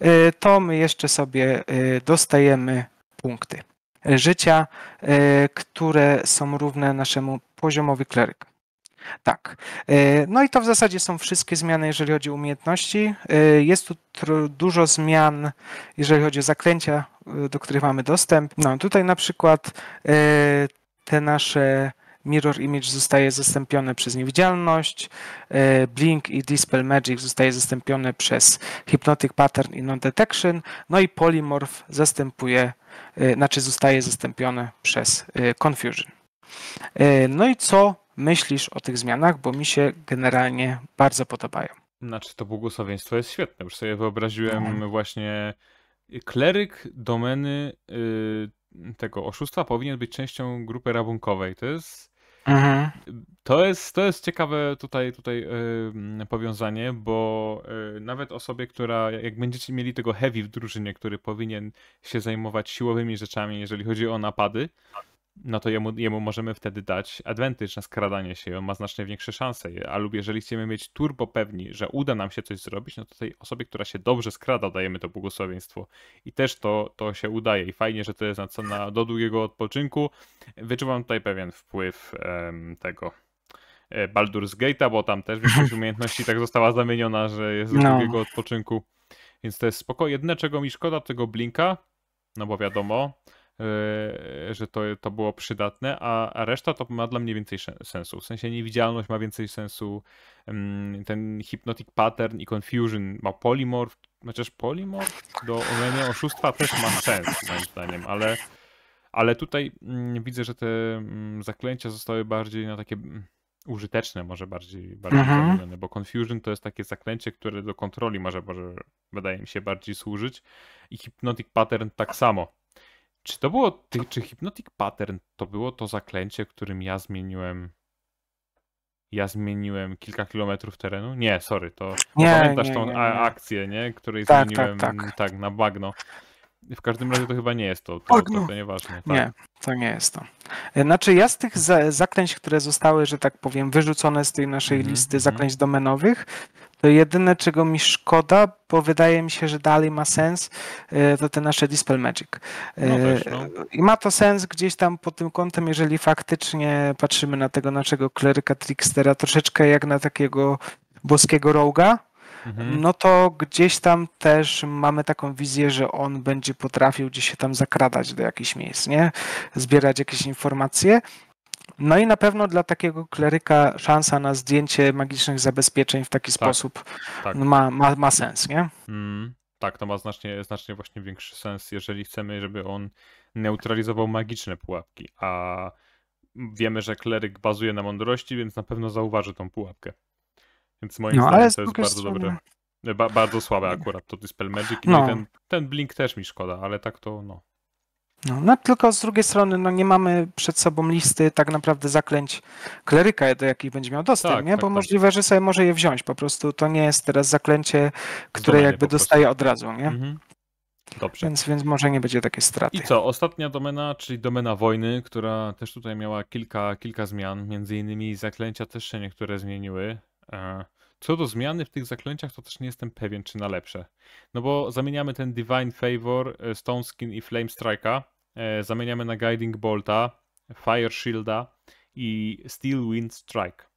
yy, to my jeszcze sobie dostajemy punkty życia, które są równe naszemu poziomowi kleryka. Tak. E, no i to w zasadzie są wszystkie zmiany, jeżeli chodzi o umiejętności. E, jest tu dużo zmian, jeżeli chodzi o zaklęcia, e, do których mamy dostęp. No tutaj na przykład te nasze Mirror Image zostaje zastąpione przez niewidzialność, Blink i Dispel Magic zostaje zastąpione przez Hypnotic Pattern i Non-Detection, no i Polymorph zastępuje, znaczy zostaje zastąpione przez Confusion. No i co myślisz o tych zmianach, bo mi się generalnie bardzo podobają. Znaczy to błogosławieństwo jest świetne, już sobie wyobraziłem mhm. właśnie y, kleryk domeny yy, tego oszustwa powinien być częścią grupy rabunkowej. To jest mhm. to jest, to jest ciekawe tutaj, tutaj yy, powiązanie, bo yy, nawet osobie, która, jak będziecie mieli tego heavy w drużynie, który powinien się zajmować siłowymi rzeczami, jeżeli chodzi o napady, no to jemu, jemu możemy wtedy dać advantage na skradanie się on ma znacznie większe szanse. A lub jeżeli chcemy mieć turbo pewni, że uda nam się coś zrobić, no to tej osobie, która się dobrze skrada, dajemy to błogosławieństwo. I też to, to się udaje. I fajnie, że to jest na, co, na do długiego odpoczynku. Wyczuwam tutaj pewien wpływ tego. E, Baldur's Gate'a, bo tam też większość (laughs) umiejętności tak została zamieniona, że jest do no. długiego odpoczynku. Więc to jest spoko. jedne czego mi szkoda tego Blinka, no bo wiadomo, E, że to, to było przydatne, a, a reszta to ma dla mnie więcej sensu. W sensie niewidzialność ma więcej sensu, mm, ten hypnotic pattern i confusion ma polimorf, chociaż polimorf do omylenia oszustwa też ma sens moim zdaniem, ale, ale tutaj mm, widzę, że te mm, zaklęcia zostały bardziej na takie użyteczne może bardziej, bardziej mhm. zamienione, bo Confusion to jest takie zaklęcie, które do kontroli może, może wydaje mi się bardziej służyć i Hypnotic Pattern tak samo. Czy to było, ty, czy Hypnotic Pattern to było to zaklęcie, którym ja zmieniłem ja zmieniłem kilka kilometrów terenu? Nie, sorry, to nie, pamiętasz nie, tą nie, nie. akcję, nie? Której tak, tak zmieniłem tak, tak. tak, na bagno. W każdym razie to chyba nie jest to, to, to, to nieważne. Tak. Nie, to nie jest to. E, znaczy ja z tych zaklęć, które zostały, że tak powiem, wyrzucone z tej naszej mm -hmm. listy mhm. zaklęć domenowych, to jedyne, czego mi szkoda, bo wydaje mi się, że dalej ma sens, e, to te nasze Dispel Magic. E, no też, no. I ma to sens gdzieś tam pod tym kątem, jeżeli faktycznie patrzymy na tego naszego kleryka Trickstera troszeczkę jak na takiego boskiego roga, mhm. no to gdzieś tam też mamy taką wizję, że on będzie potrafił gdzieś się tam zakradać do jakichś miejsc, nie? Zbierać jakieś informacje. No i na pewno dla takiego kleryka szansa na zdjęcie magicznych zabezpieczeń w taki tak, sposób tak. Ma, ma, ma sens, nie? Mm, tak, to ma znacznie, znacznie właśnie większy sens, jeżeli chcemy, żeby on neutralizował magiczne pułapki, a wiemy, że kleryk bazuje na mądrości, więc na pewno zauważy tą pułapkę. Więc moim no, zdaniem to jest bardzo strony... dobre. Ba bardzo słabe akurat to Dispel Magic. No. I ten, ten Blink też mi szkoda, ale tak to no. No, no, tylko z drugiej strony no, nie mamy przed sobą listy tak naprawdę zaklęć kleryka, do jakich będzie miał dostęp, tak, nie? Tak, bo tak, możliwe, tak. że sobie może je wziąć. Po prostu to nie jest teraz zaklęcie, które jakby dostaje od razu. Nie? Mhm. Dobrze. Więc, więc może nie będzie takiej straty. I co? Ostatnia domena, czyli domena wojny, która też tutaj miała kilka, kilka zmian. Między innymi zaklęcia też się niektóre zmieniły. E, co do zmiany w tych zaklęciach, to też nie jestem pewien, czy na lepsze. No bo zamieniamy ten Divine Favor, e, Stone Skin i Flame Strike'a, e, zamieniamy na Guiding Bolta, Fire Shielda i Steel Wind Strike.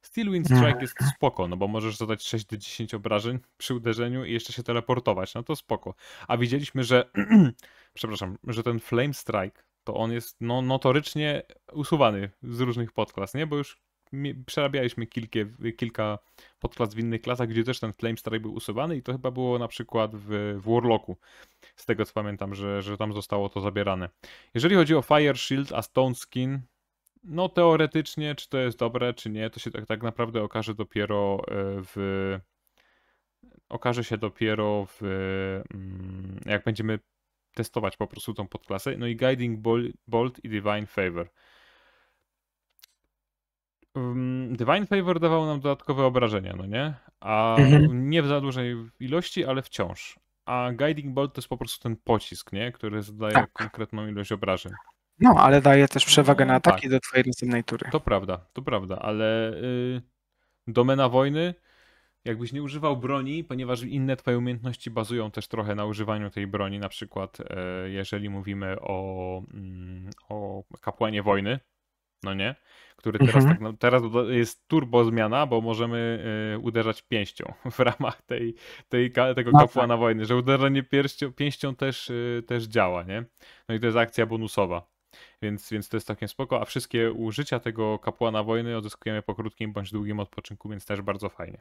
Steel Wind no. Strike jest spoko, no bo możesz zadać 6 do 10 obrażeń przy uderzeniu i jeszcze się teleportować, no to spoko. A widzieliśmy, że (clears throat) przepraszam, że ten Flame Strike to on jest no, notorycznie usuwany z różnych podklas, nie? Bo już przerabialiśmy kilkie, kilka podklas w innych klasach, gdzie też ten flame strike był usuwany i to chyba było na przykład w, w Warlocku. Z tego co pamiętam, że, że tam zostało to zabierane. Jeżeli chodzi o Fire Shield, a Stone Skin, no teoretycznie, czy to jest dobre, czy nie, to się tak, tak naprawdę okaże dopiero e, w... Okaże się dopiero w... Mm, jak będziemy testować po prostu tą podklasę. No i Guiding Bolt i Divine Favor. Divine Favor dawał nam dodatkowe obrażenia, no nie? A mhm. nie w za dużej ilości, ale wciąż. A Guiding Bolt to jest po prostu ten pocisk, nie? Który zadaje tak. konkretną ilość obrażeń. No, ale daje też przewagę no, na ataki tak. do twojej następnej tury. To prawda, to prawda, ale yy, domena wojny, jakbyś nie używał broni, ponieważ inne twoje umiejętności bazują też trochę na używaniu tej broni, na przykład e, jeżeli mówimy o, mm, o kapłanie wojny, no nie? Który teraz, mhm. tak, no, teraz jest turbo zmiana, bo możemy y, uderzać pięścią (laughs) w ramach tej, tej, tego no kapłana tak. wojny, że uderzenie pięścią też, y, też działa, nie? No i to jest akcja bonusowa. Więc, więc to jest takie spoko, a wszystkie użycia tego kapłana wojny odzyskujemy po krótkim bądź długim odpoczynku, więc też bardzo fajnie.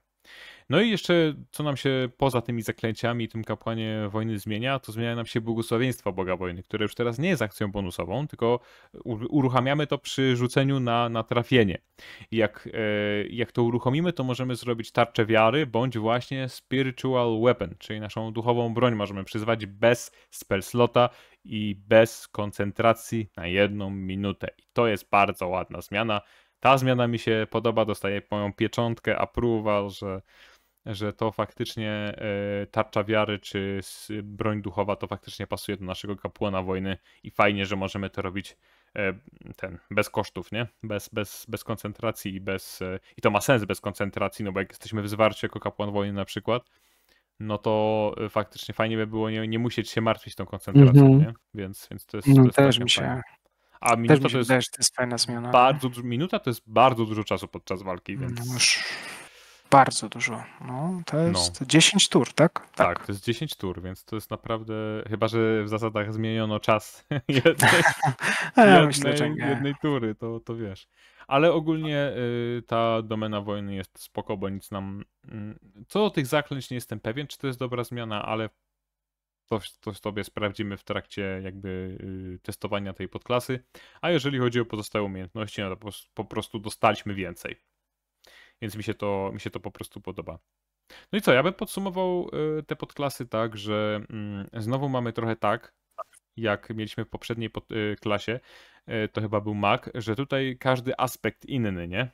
No i jeszcze co nam się poza tymi zaklęciami i tym kapłanie wojny zmienia, to zmienia nam się błogosławieństwo Boga Wojny, które już teraz nie jest akcją bonusową, tylko uruchamiamy to przy rzuceniu na, na trafienie. Jak, e, jak to uruchomimy, to możemy zrobić tarczę wiary bądź właśnie spiritual weapon, czyli naszą duchową broń możemy przyzwać bez spell slota i bez koncentracji na jedno jedną minutę. I to jest bardzo ładna zmiana. Ta zmiana mi się podoba, dostaje moją pieczątkę, approval, że, że to faktycznie e, tarcza wiary czy broń duchowa to faktycznie pasuje do naszego kapłana wojny i fajnie, że możemy to robić e, ten, bez kosztów, nie? Bez, bez, bez koncentracji i bez. E, I to ma sens bez koncentracji, no bo jak jesteśmy w zwarciu jako kapłan wojny na przykład, no to faktycznie fajnie by było nie, nie musieć się martwić tą koncentracją, mm -hmm. nie? Więc, więc to jest. No to jest też mi się, fajne. A minuta to jest, wydaje, to jest fajna zmiana. No. Bardzo, minuta to jest bardzo dużo czasu podczas walki, no, więc... No już bardzo dużo. No, to no. jest no. 10 tur, tak? tak? tak? to jest 10 tur, więc to jest naprawdę, chyba że w zasadach zmieniono czas (laughs) (laughs) jednej, ja jednej, że nie. jednej tury, to, to wiesz. Ale ogólnie y, ta domena wojny jest spoko, bo nic nam... Y, co do tych zaklęć nie jestem pewien, czy to jest dobra zmiana, ale to, to sobie sprawdzimy w trakcie jakby y, testowania tej podklasy. A jeżeli chodzi o pozostałe umiejętności, no to po prostu dostaliśmy więcej. Więc mi się to, mi się to po prostu podoba. No i co, ja bym podsumował y, te podklasy tak, że mm, znowu mamy trochę tak, jak mieliśmy w poprzedniej pod, y, klasie, to chyba był Mac, że tutaj każdy aspekt inny, nie?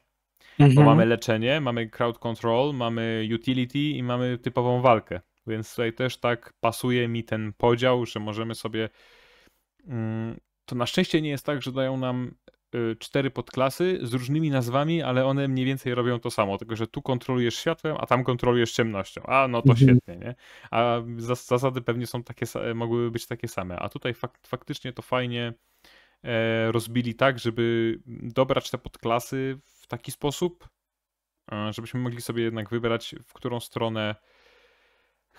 Mhm. Bo mamy leczenie, mamy crowd control, mamy utility i mamy typową walkę. Więc tutaj też tak pasuje mi ten podział, że możemy sobie. Mm, to na szczęście nie jest tak, że dają nam y, cztery podklasy z różnymi nazwami, ale one mniej więcej robią to samo, tylko że tu kontrolujesz światłem, a tam kontrolujesz ciemnością. A no to mhm. świetnie, nie? A zasady pewnie są takie, mogłyby być takie same. A tutaj fak faktycznie to fajnie e, rozbili tak, żeby dobrać te podklasy w taki sposób, e, żebyśmy mogli sobie jednak wybrać, w którą stronę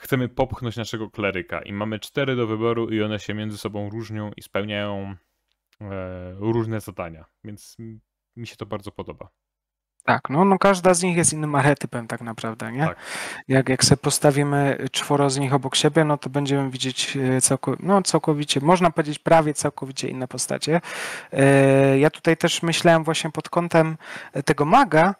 chcemy popchnąć naszego kleryka i mamy cztery do wyboru i one się między sobą różnią i spełniają e, różne zadania, więc mi się to bardzo podoba. Tak, no, no każda z nich jest innym archetypem tak naprawdę, nie? Tak. Jak, jak sobie postawimy czworo z nich obok siebie, no to będziemy widzieć e, całkow no, całkowicie, można powiedzieć prawie całkowicie inne postacie. E, ja tutaj też myślałem właśnie pod kątem tego maga,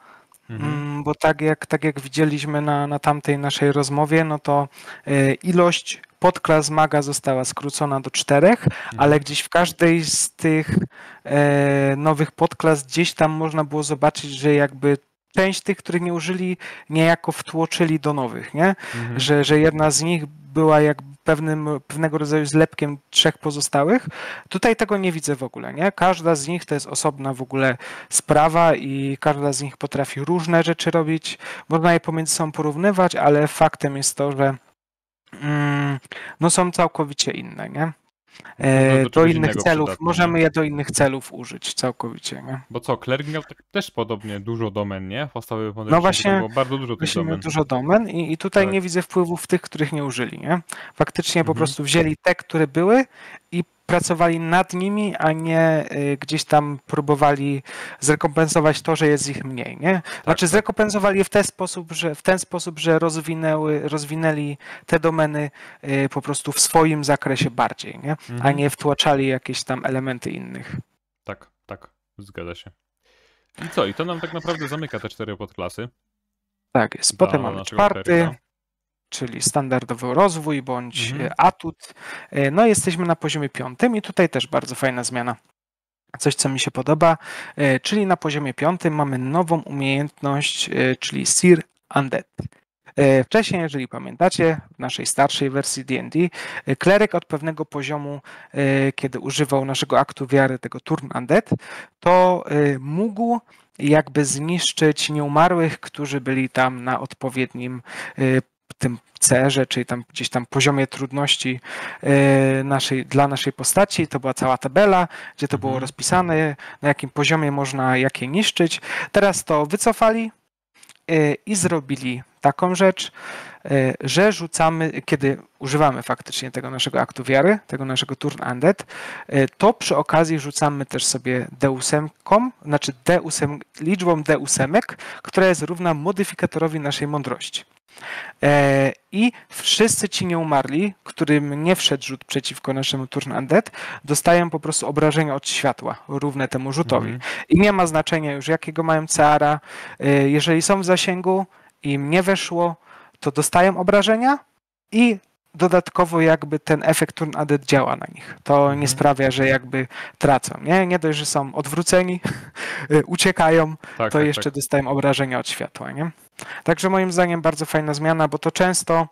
Mhm. Mm, bo tak jak, tak jak widzieliśmy na, na tamtej naszej rozmowie, no to e, ilość podklas maga została skrócona do czterech, mhm. ale gdzieś w każdej z tych e, nowych podklas gdzieś tam można było zobaczyć, że jakby część tych, których nie użyli, niejako wtłoczyli do nowych, nie? Mhm. Że, że jedna z nich była jakby pewnym, pewnego rodzaju zlepkiem trzech pozostałych. Tutaj tego nie widzę w ogóle, nie? Każda z nich to jest osobna w ogóle sprawa i każda z nich potrafi różne rzeczy robić. Można je pomiędzy sobą porównywać, ale faktem jest to, że mm, no są całkowicie inne, nie? E, do, do, do innych celów, przydatne. możemy je do innych celów użyć całkowicie. Nie? Bo co, Klerk miał tak też podobnie dużo domen, nie? W no właśnie, było bardzo dużo tych domen. dużo domen i, i tutaj tak. nie widzę wpływów tych, których nie użyli, nie? Faktycznie mhm. po prostu wzięli te, które były i pracowali nad nimi, a nie y, gdzieś tam próbowali zrekompensować to, że jest ich mniej. Nie? Tak, znaczy tak. zrekompensowali je w ten sposób, że, w ten sposób, że rozwinęły, rozwinęli te domeny y, po prostu w swoim zakresie bardziej, nie? a mhm. nie wtłaczali jakieś tam elementy innych. Tak, tak, zgadza się. I co? I to nam tak naprawdę zamyka te cztery podklasy. Tak, jest. Potem mamy czwarty czyli standardowy rozwój bądź e, mhm. atut. E, no jesteśmy na poziomie piątym i tutaj też bardzo fajna zmiana. Coś, co mi się podoba, e, czyli na poziomie piątym mamy nową umiejętność, czyli Sir Undead. Wcześniej, jeżeli pamiętacie, w naszej starszej wersji DD, kleryk od pewnego poziomu, kiedy używał naszego aktu wiary, tego Turn Undead, to mógł jakby zniszczyć nieumarłych, którzy byli tam na odpowiednim tym cerze, czyli tam gdzieś tam poziomie trudności e, naszej, dla naszej postaci. To była cała tabela, gdzie to było mhm. rozpisane, na jakim poziomie można jakie niszczyć. Teraz to wycofali e, i zrobili taką rzecz, e, że rzucamy, kiedy używamy faktycznie tego naszego aktu wiary, tego naszego turn undead, to przy okazji rzucamy też sobie D8, znaczy D8, liczbą D8, która jest równa modyfikatorowi naszej mądrości. E, I wszyscy ci nieumarli, którym nie wszedł rzut przeciwko naszemu Turn Undead, dostają po prostu obrażenia od światła, równe temu rzutowi. Mm. I nie ma znaczenia już jakiego mają Ceara. E, jeżeli są w zasięgu i im nie weszło, to dostają obrażenia i dodatkowo jakby ten efekt turn added działa na nich. To mhm. nie sprawia, że jakby tracą. Nie, nie dość, że są odwróceni, (laughs) e, uciekają, tak, to tak, jeszcze tak. dostają obrażenia od światła. Nie? Także moim zdaniem bardzo fajna zmiana, bo to często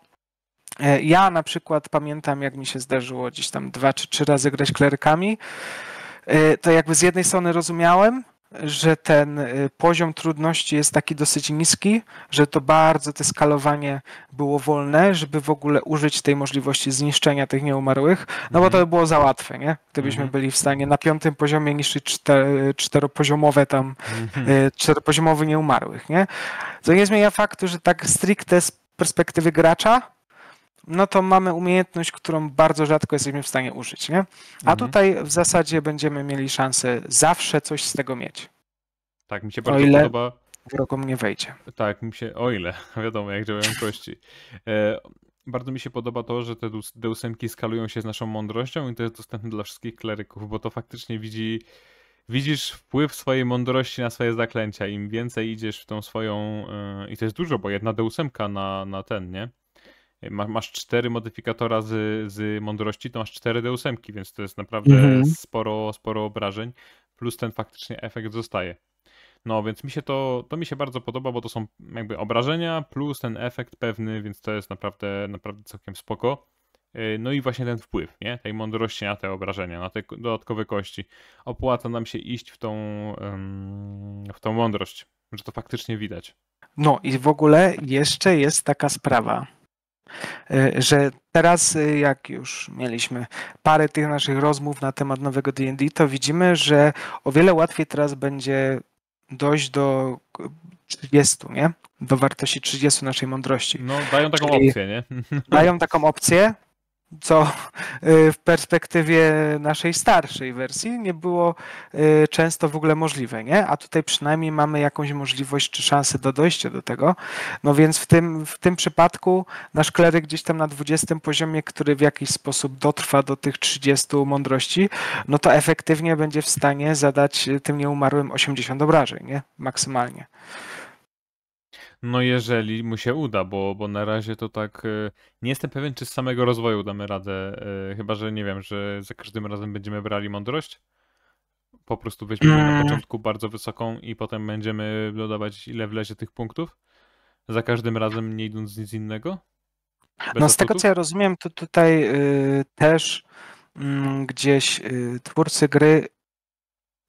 e, ja na przykład pamiętam, jak mi się zdarzyło gdzieś tam dwa czy trzy razy grać klerykami, e, to jakby z jednej strony rozumiałem, że ten y, poziom trudności jest taki dosyć niski, że to bardzo te skalowanie było wolne, żeby w ogóle użyć tej możliwości zniszczenia tych nieumarłych, no bo mhm. to by było za łatwe, nie? Gdybyśmy mhm. byli w stanie na piątym poziomie niszczyć czter, y, czteropoziomowe tam, mm czteropoziomowy nieumarłych, nie? Co nie zmienia faktu, że tak stricte z perspektywy gracza, no to mamy umiejętność, którą bardzo rzadko jesteśmy w stanie użyć. Nie? A mhm. tutaj w zasadzie będziemy mieli szansę zawsze coś z tego mieć. Tak, mi się bardzo o ile podoba. Wrogom nie wejdzie. Tak, mi się, o ile, (laughs) wiadomo, jak działają kości. E, bardzo mi się podoba to, że te deusemki skalują się z naszą mądrością i to jest dostępne dla wszystkich kleryków, bo to faktycznie widzi, widzisz wpływ swojej mądrości na swoje zaklęcia. Im więcej idziesz w tą swoją, e, i to jest dużo, bo jedna deusemka na, na ten, nie? masz cztery modyfikatora z, z mądrości, to masz cztery D8, więc to jest naprawdę mhm. sporo, sporo obrażeń, plus ten faktycznie efekt zostaje. No więc mi się to, to mi się bardzo podoba, bo to są jakby obrażenia plus ten efekt pewny, więc to jest naprawdę, naprawdę całkiem spoko. E, no i właśnie ten wpływ, nie? Tej mądrości na te obrażenia, na te dodatkowe kości. Opłaca nam się iść w tą, w tą mądrość, że to faktycznie widać. No i w ogóle jeszcze jest taka sprawa E, że teraz, e, jak już mieliśmy parę tych naszych rozmów na temat nowego DD, to widzimy, że o wiele łatwiej teraz będzie dojść do 30, nie? Do wartości 30 naszej mądrości. No, dają taką Czyli opcję, nie? Dają taką opcję, co (laughs) y, w perspektywie naszej starszej wersji nie było y, często w ogóle możliwe, nie? A tutaj przynajmniej mamy jakąś możliwość czy szansę do dojścia do tego. No więc w tym, w tym przypadku nasz kleryk gdzieś tam na 20 poziomie, który w jakiś sposób dotrwa do tych 30 mądrości, no to efektywnie będzie w stanie zadać y, tym nieumarłym 80 obrażeń, nie? Maksymalnie. No jeżeli mu się uda, bo, bo na razie to tak e, nie jestem pewien, czy z samego rozwoju damy radę, e, chyba że nie wiem, że za każdym razem będziemy brali mądrość. Po prostu weźmiemy na mm. początku bardzo wysoką i potem będziemy dodawać ile wlezie tych punktów. Za każdym razem nie idąc z nic innego. no z tego co ja rozumiem, to tutaj yy, też mm, gdzieś twórcy gry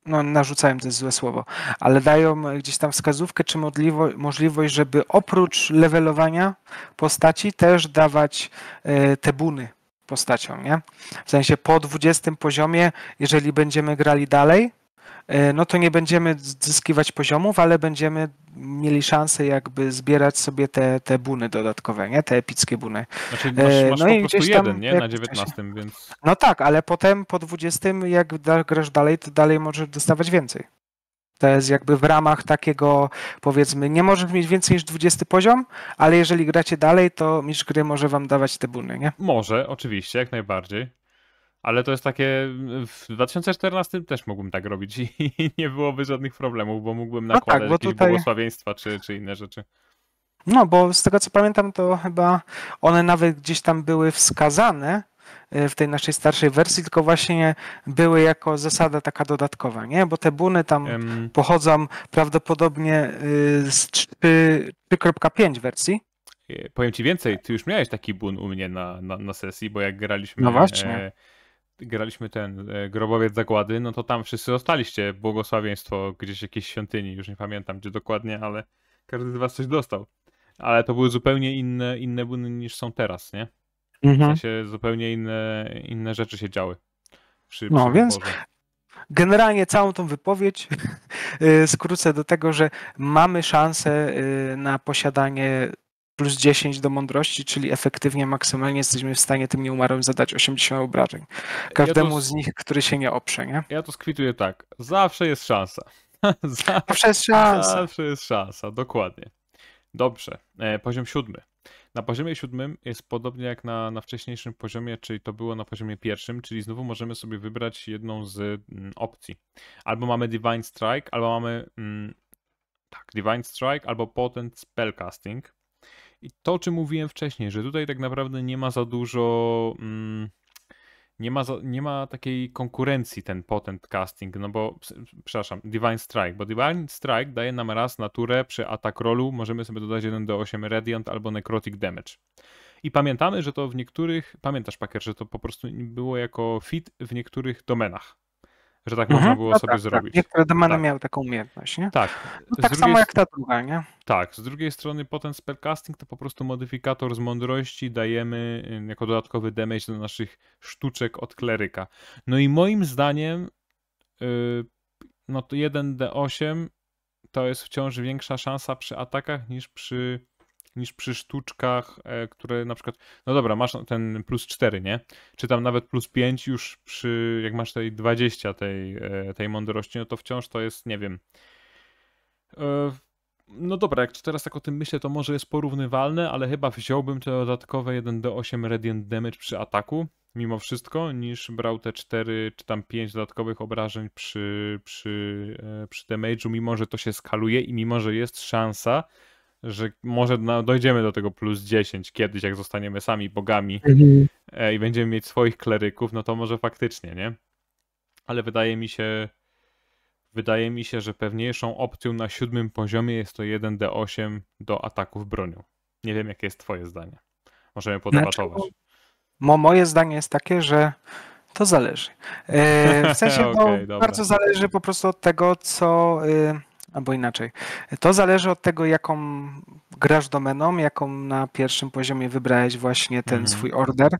no, narzucają to jest złe słowo, ale dają gdzieś tam wskazówkę czy modliwo, możliwość, żeby oprócz levelowania postaci też dawać e, te buny postaciom, nie? W sensie po 20 poziomie, jeżeli będziemy grali dalej, E, no to nie będziemy zyskiwać poziomów, ale będziemy mieli szansę jakby zbierać sobie te, te buny dodatkowe, nie? Te epickie buny. Znaczy masz, e, masz no prostu gdzieś tam, jeden, nie? Na 19, więc... No tak, ale potem po 20 jak grasz dalej, to dalej możesz dostawać więcej. To jest jakby w ramach takiego, powiedzmy, nie możesz mieć więcej niż 20 poziom, ale jeżeli gracie dalej, to mistrz gry może wam dawać te buny, nie? Może, oczywiście, jak najbardziej. Ale to jest takie, mm, w 2014 też mógłbym tak robić i (laughs) nie byłoby żadnych problemów, bo mógłbym no nakładać no tak, jakieś tutaj... błogosławieństwa czy, czy inne rzeczy. No, bo z tego co pamiętam, to chyba one nawet gdzieś tam były wskazane y, w tej naszej starszej wersji, tylko właśnie były jako zasada taka dodatkowa, nie? Bo te buny tam um, pochodzą prawdopodobnie y, z 3.5 wersji. E, powiem ci więcej, ty już miałeś taki bun u mnie na, na, na sesji, bo jak graliśmy. No właśnie. E, graliśmy ten e, grobowiec zagłady, no to tam wszyscy dostaliście błogosławieństwo gdzieś w jakiejś świątyni, już nie pamiętam gdzie dokładnie, ale każdy z was coś dostał. Ale to były zupełnie inne, inne buny niż są teraz, nie? Mhm. W sensie zupełnie inne, inne rzeczy się działy. Przy, no więc generalnie całą tą wypowiedź (laughs) y, skrócę do tego, że mamy szansę y, na posiadanie plus 10 do mądrości, czyli efektywnie maksymalnie jesteśmy w stanie tym nieumarłym zadać 80 obrażeń. Każdemu ja z... z nich, który się nie oprze, nie? Ja to skwituję tak. Zawsze jest szansa. (laughs) Zawsze, jest szansa. Zawsze jest szansa, dokładnie. Dobrze. E, poziom siódmy. Na poziomie siódmym jest podobnie jak na, na wcześniejszym poziomie, czyli to było na poziomie pierwszym, czyli znowu możemy sobie wybrać jedną z mm, opcji. Albo mamy Divine Strike, albo mamy. Mm, tak, Divine Strike, albo Potent Spellcasting. I to, o czym mówiłem wcześniej, że tutaj tak naprawdę nie ma za dużo. Mm, nie ma, za, nie ma takiej konkurencji ten potent casting, no bo, przepraszam, Divine Strike, bo Divine Strike daje nam raz naturę przy atak rolu, możemy sobie dodać 1 do 8 Radiant albo Necrotic Damage. I pamiętamy, że to w niektórych, pamiętasz Packer, że to po prostu było jako fit w niektórych domenach że tak można mhm. było no sobie tak, tak. zrobić. Tak. Niektóre domeny tak. miały taką umiejętność, nie? Tak. No tak samo jak ta druga, nie? Tak, z drugiej strony potem spellcasting to po prostu modyfikator z mądrości dajemy jako dodatkowy damage do naszych sztuczek od kleryka. No i moim zdaniem y, no to 1d8 to jest wciąż większa szansa przy atakach niż przy niż przy sztuczkach, e, które na przykład, no dobra, masz ten plus 4, nie? Czy tam nawet plus 5 już przy, jak masz tej 20 tej, e, tej mądrości, no to wciąż to jest, nie wiem. E, no dobra, jak teraz tak o tym myślę, to może jest porównywalne, ale chyba wziąłbym te dodatkowe 1d8 radiant damage przy ataku, mimo wszystko, niż brał te 4 czy tam 5 dodatkowych obrażeń przy, przy, przy damage'u, mimo że to się skaluje i mimo że jest szansa, że może dojdziemy do tego plus 10 kiedyś, jak zostaniemy sami bogami mhm. E, i będziemy mieć swoich kleryków, no to może faktycznie, nie? Ale wydaje mi się, wydaje mi się, że pewniejszą opcją na siódmym poziomie jest to 1d8 do ataków bronią. Nie wiem, jakie jest twoje zdanie. Możemy znaczy, podebatować. Znaczy, mo, moje zdanie jest takie, że to zależy. E, w sensie (laughs) okay, to dobra. bardzo zależy po prostu od tego, co... Y, albo inaczej. To zależy od tego, jaką grasz domeną, jaką na pierwszym poziomie wybrałeś właśnie ten mhm. swój order,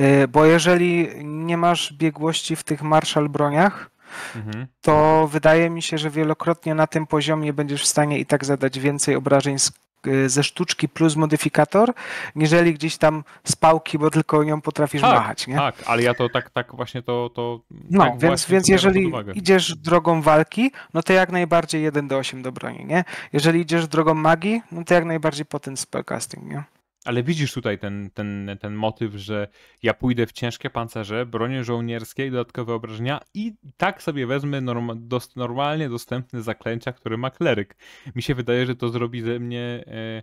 y, bo jeżeli nie masz biegłości w tych marszal broniach, mhm. to wydaje mi się, że wielokrotnie na tym poziomie będziesz w stanie i tak zadać więcej obrażeń z E, ze sztuczki plus modyfikator, niżeli gdzieś tam z pałki, bo tylko nią potrafisz tak, machać. Nie? Tak, ale ja to tak, tak właśnie to. to no, tak więc, więc jeżeli idziesz drogą walki, no to jak najbardziej 1 do 8 do broni, nie? Jeżeli idziesz drogą magii, no to jak najbardziej potent spellcasting, nie? Ale widzisz tutaj ten, ten, ten motyw, że ja pójdę w ciężkie pancerze, bronię żołnierskie i dodatkowe obrażenia i tak sobie wezmę dost, normalnie dostępne zaklęcia, które ma kleryk. Mi się wydaje, że to zrobi ze mnie... E,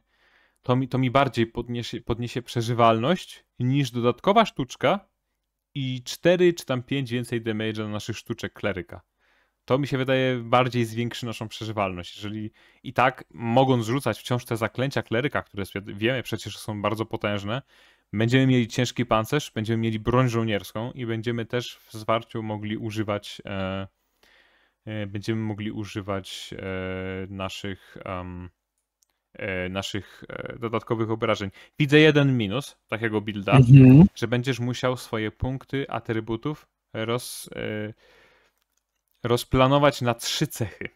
to mi, to mi bardziej podniesie, podniesie przeżywalność niż dodatkowa sztuczka i 4 czy tam 5 więcej damage'a na naszych sztuczek kleryka to mi się wydaje bardziej zwiększy naszą przeżywalność. Jeżeli i tak mogąc rzucać wciąż te zaklęcia kleryka, które wiemy przecież są bardzo potężne, będziemy mieli ciężki pancerz, będziemy mieli broń żołnierską i będziemy też w zwarciu mogli używać e, e, będziemy mogli używać e, naszych um, naszych e, dodatkowych obrażeń. Widzę jeden minus takiego builda, mhm. że będziesz musiał swoje punkty atrybutów roz e, rozplanować na trzy cechy,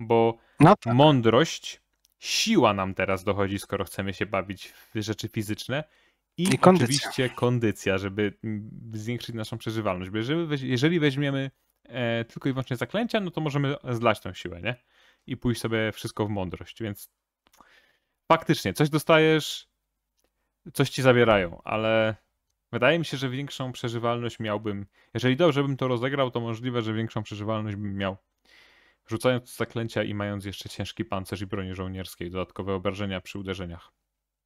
bo no tak. mądrość, siła nam teraz dochodzi, skoro chcemy się bawić w rzeczy fizyczne i, I kondycja. oczywiście kondycja, żeby mm, zwiększyć naszą przeżywalność. Bo jeżeli, jeżeli weźmiemy e, tylko i wyłącznie zaklęcia, no to możemy zlać tą siłę, nie? I pójść sobie wszystko w mądrość, więc faktycznie coś dostajesz, coś ci zabierają, ale Wydaje mi się, że większą przeżywalność miałbym. Jeżeli dobrze bym to rozegrał, to możliwe, że większą przeżywalność bym miał. Rzucając zaklęcia i mając jeszcze ciężki pancerz i broni żołnierskiej, dodatkowe obrażenia przy uderzeniach.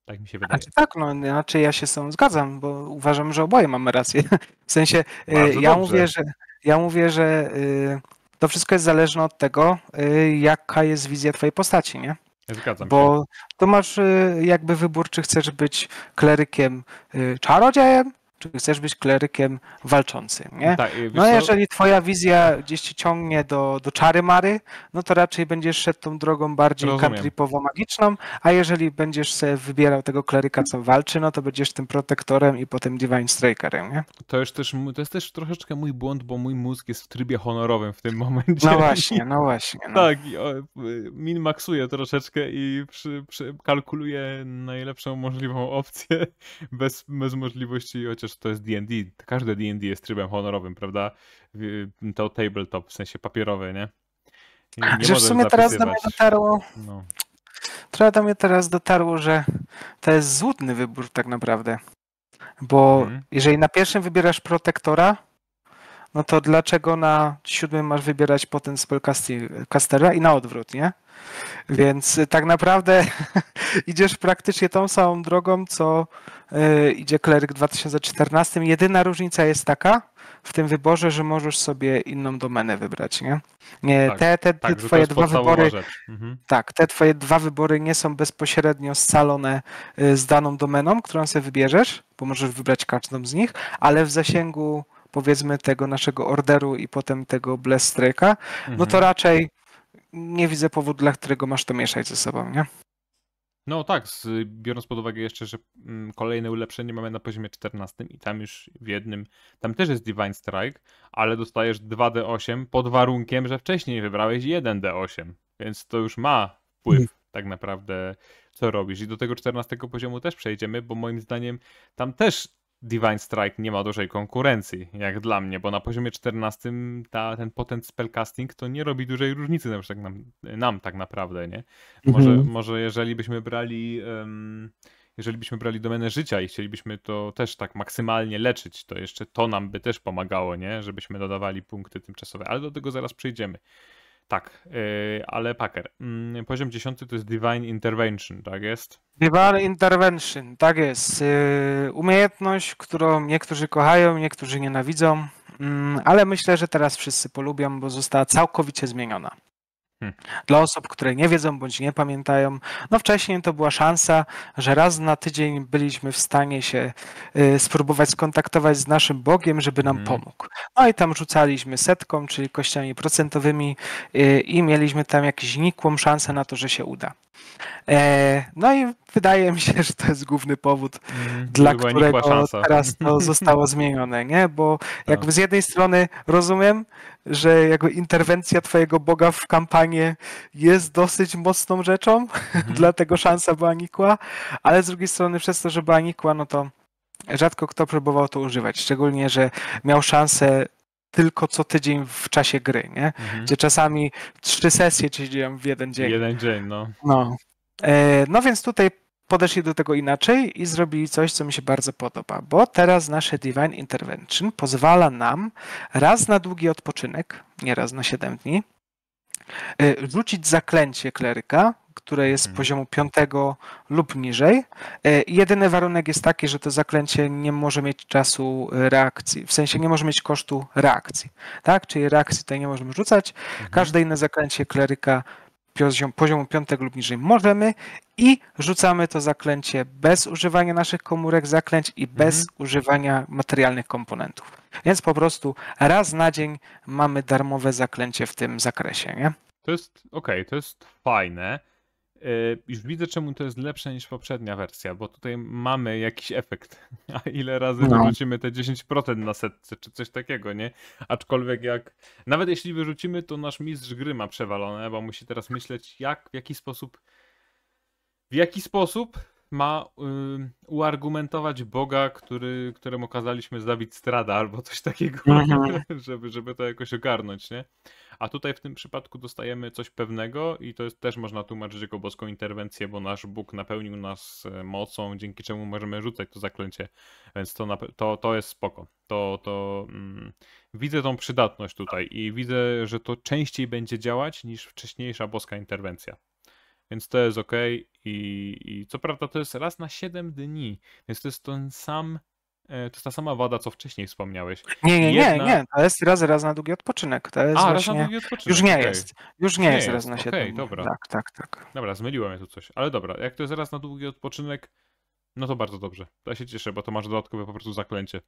Tak mi się wydaje. Znaczy, tak, no inaczej ja się z tym zgadzam, bo uważam, że oboje mamy rację. (laughs) W sensie e, ja mówię, że ja mówię, że y, to wszystko jest zależne od tego, y, jaka jest wizja twojej postaci, nie? Zgadzam Bo się. to masz y, jakby wybór, czy chcesz być klerykiem y, czarodziejem, czy chcesz być klerykiem walczącym. Nie? Tak, no jeżeli twoja wizja gdzieś ci ciągnie do, do czary mary, no to raczej będziesz szedł tą drogą bardziej countrypowo-magiczną, a jeżeli będziesz sobie wybierał tego kleryka, co walczy, no to będziesz tym protektorem i potem Divine Strikerem. Nie? To, jest też, to jest też troszeczkę mój błąd, bo mój mózg jest w trybie honorowym w tym momencie. No (laughs) właśnie, no właśnie. No. Tak, min maksuje troszeczkę i przy, przy, najlepszą możliwą opcję (laughs) bez, bez możliwości chociaż przecież to jest D&D, każde D&D jest trybem honorowym, prawda? To tabletop, w sensie papierowy, nie? nie Przecież w sumie teraz do mnie dotarło, no. trochę do mnie teraz dotarło, że to jest złudny wybór tak naprawdę. Bo mhm. jeżeli na pierwszym wybierasz protektora, no to dlaczego na siódmym masz wybierać potem spellcastera i na odwrót, nie? Więc y, tak naprawdę (laughs) idziesz praktycznie tą samą drogą, co y, idzie kleryk w 2014. Jedyna różnica jest taka w tym wyborze, że możesz sobie inną domenę wybrać, nie? nie tak, te te, tak, twoje dwa wybory. Mhm. Tak, te twoje dwa wybory nie są bezpośrednio scalone y, z daną domeną, którą sobie wybierzesz, bo możesz wybrać każdą z nich, ale w zasięgu powiedzmy tego naszego orderu i potem tego blestreka, no to mhm. raczej nie widzę powodu, dla którego masz to mieszać ze sobą, nie? No tak, biorąc pod uwagę jeszcze, że mm, kolejne ulepszenie mamy na poziomie 14 i tam już w jednym, tam też jest Divine Strike, ale dostajesz 2D8 pod warunkiem, że wcześniej wybrałeś 1D8, więc to już ma wpływ mhm. tak naprawdę, co robisz. I do tego 14 poziomu też przejdziemy, bo moim zdaniem tam też Divine Strike nie ma dużej konkurencji, jak dla mnie, bo na poziomie 14 ta, ten potent spellcasting to nie robi dużej różnicy na tak nam, nam, tak naprawdę, nie? Może, mhm. może jeżeli byśmy brali um, jeżeli byśmy brali domenę życia i chcielibyśmy to też tak maksymalnie leczyć, to jeszcze to nam by też pomagało, nie? Żebyśmy dodawali punkty tymczasowe, ale do tego zaraz przejdziemy. Tak, yy, ale Packer. Yy, poziom 10 to jest Divine Intervention, tak jest? Divine Intervention, tak jest. Yy, umiejętność, którą niektórzy kochają, niektórzy nienawidzą, mm, ale myślę, że teraz wszyscy polubią, bo została całkowicie zmieniona. Hmm. Dla osób, które nie wiedzą bądź nie pamiętają, no wcześniej to była szansa, że raz na tydzień byliśmy w stanie się y, spróbować skontaktować z naszym Bogiem, żeby nam hmm. pomógł. No i tam rzucaliśmy setką, czyli kościami procentowymi y, i mieliśmy tam jakąś nikłą szansę na to, że się uda. E, no i wydaje mi się, że to jest główny powód, mhm, dla którego teraz to (laughs) zostało zmienione, nie? Bo tak. jakby z jednej strony rozumiem, że jakby interwencja twojego Boga w kampanię jest dosyć mocną rzeczą, (laughs) mhm. dlatego szansa była nikła, ale z drugiej strony przez to, że była nikła, no to rzadko kto próbował to używać, szczególnie, że miał szansę tylko co tydzień w czasie gry, nie? Mhm. Gdzie czasami trzy sesje ci dzieją w jeden dzień. Jeden dzień, no. No, e, no więc tutaj podeszli do tego inaczej i zrobili coś, co mi się bardzo podoba, bo teraz nasze Divine Intervention pozwala nam raz na długi odpoczynek, nieraz na 7 dni, y, rzucić zaklęcie kleryka, które jest z mhm. poziomu 5 lub niżej. Y, jedyny warunek jest taki, że to zaklęcie nie może mieć czasu reakcji, w sensie nie może mieć kosztu reakcji. Tak? Czyli reakcji tutaj nie możemy rzucać. Mhm. Każde inne zaklęcie kleryka poziom, poziomu piątego lub niżej możemy i rzucamy to zaklęcie bez używania naszych komórek zaklęć i bez mhm. używania materialnych komponentów. Więc po prostu raz na dzień mamy darmowe zaklęcie w tym zakresie. Nie? To jest okej, okay, to jest fajne. E, już widzę, czemu to jest lepsze niż poprzednia wersja, bo tutaj mamy jakiś efekt. (laughs) A ile razy no. wyrzucimy te 10% na setce, czy coś takiego, nie? Aczkolwiek jak. Nawet jeśli wyrzucimy, to nasz mistrz gry ma przewalone, bo musi teraz myśleć, jak, w jaki sposób. W jaki sposób ma y, uargumentować Boga, który, któremu kazaliśmy zabić strada albo coś takiego, mhm. (laughs) żeby, żeby to jakoś ogarnąć, nie? A tutaj w tym przypadku dostajemy coś pewnego i to jest, też można tłumaczyć jako boską interwencję, bo nasz Bóg napełnił nas e, mocą, dzięki czemu możemy rzucać to zaklęcie, więc to, to, to jest spoko. To, to mm, widzę tą przydatność tutaj i widzę, że to częściej będzie działać niż wcześniejsza boska interwencja więc to jest ok. I, I, co prawda to jest raz na 7 dni, więc to jest ten sam, e, to jest ta sama wada, co wcześniej wspomniałeś. Nie, nie, Jedna... nie, nie, to jest raz, raz na długi odpoczynek. To jest A, właśnie... raz na długi odpoczynek. Już nie okay. jest, już nie, nie jest, jest, raz na 7 okay, dobra. Tak, tak, tak. Dobra, zmyliłem je tu coś, ale dobra, jak to jest raz na długi odpoczynek, no to bardzo dobrze. Ja się cieszę, bo to masz dodatkowe po prostu zaklęcie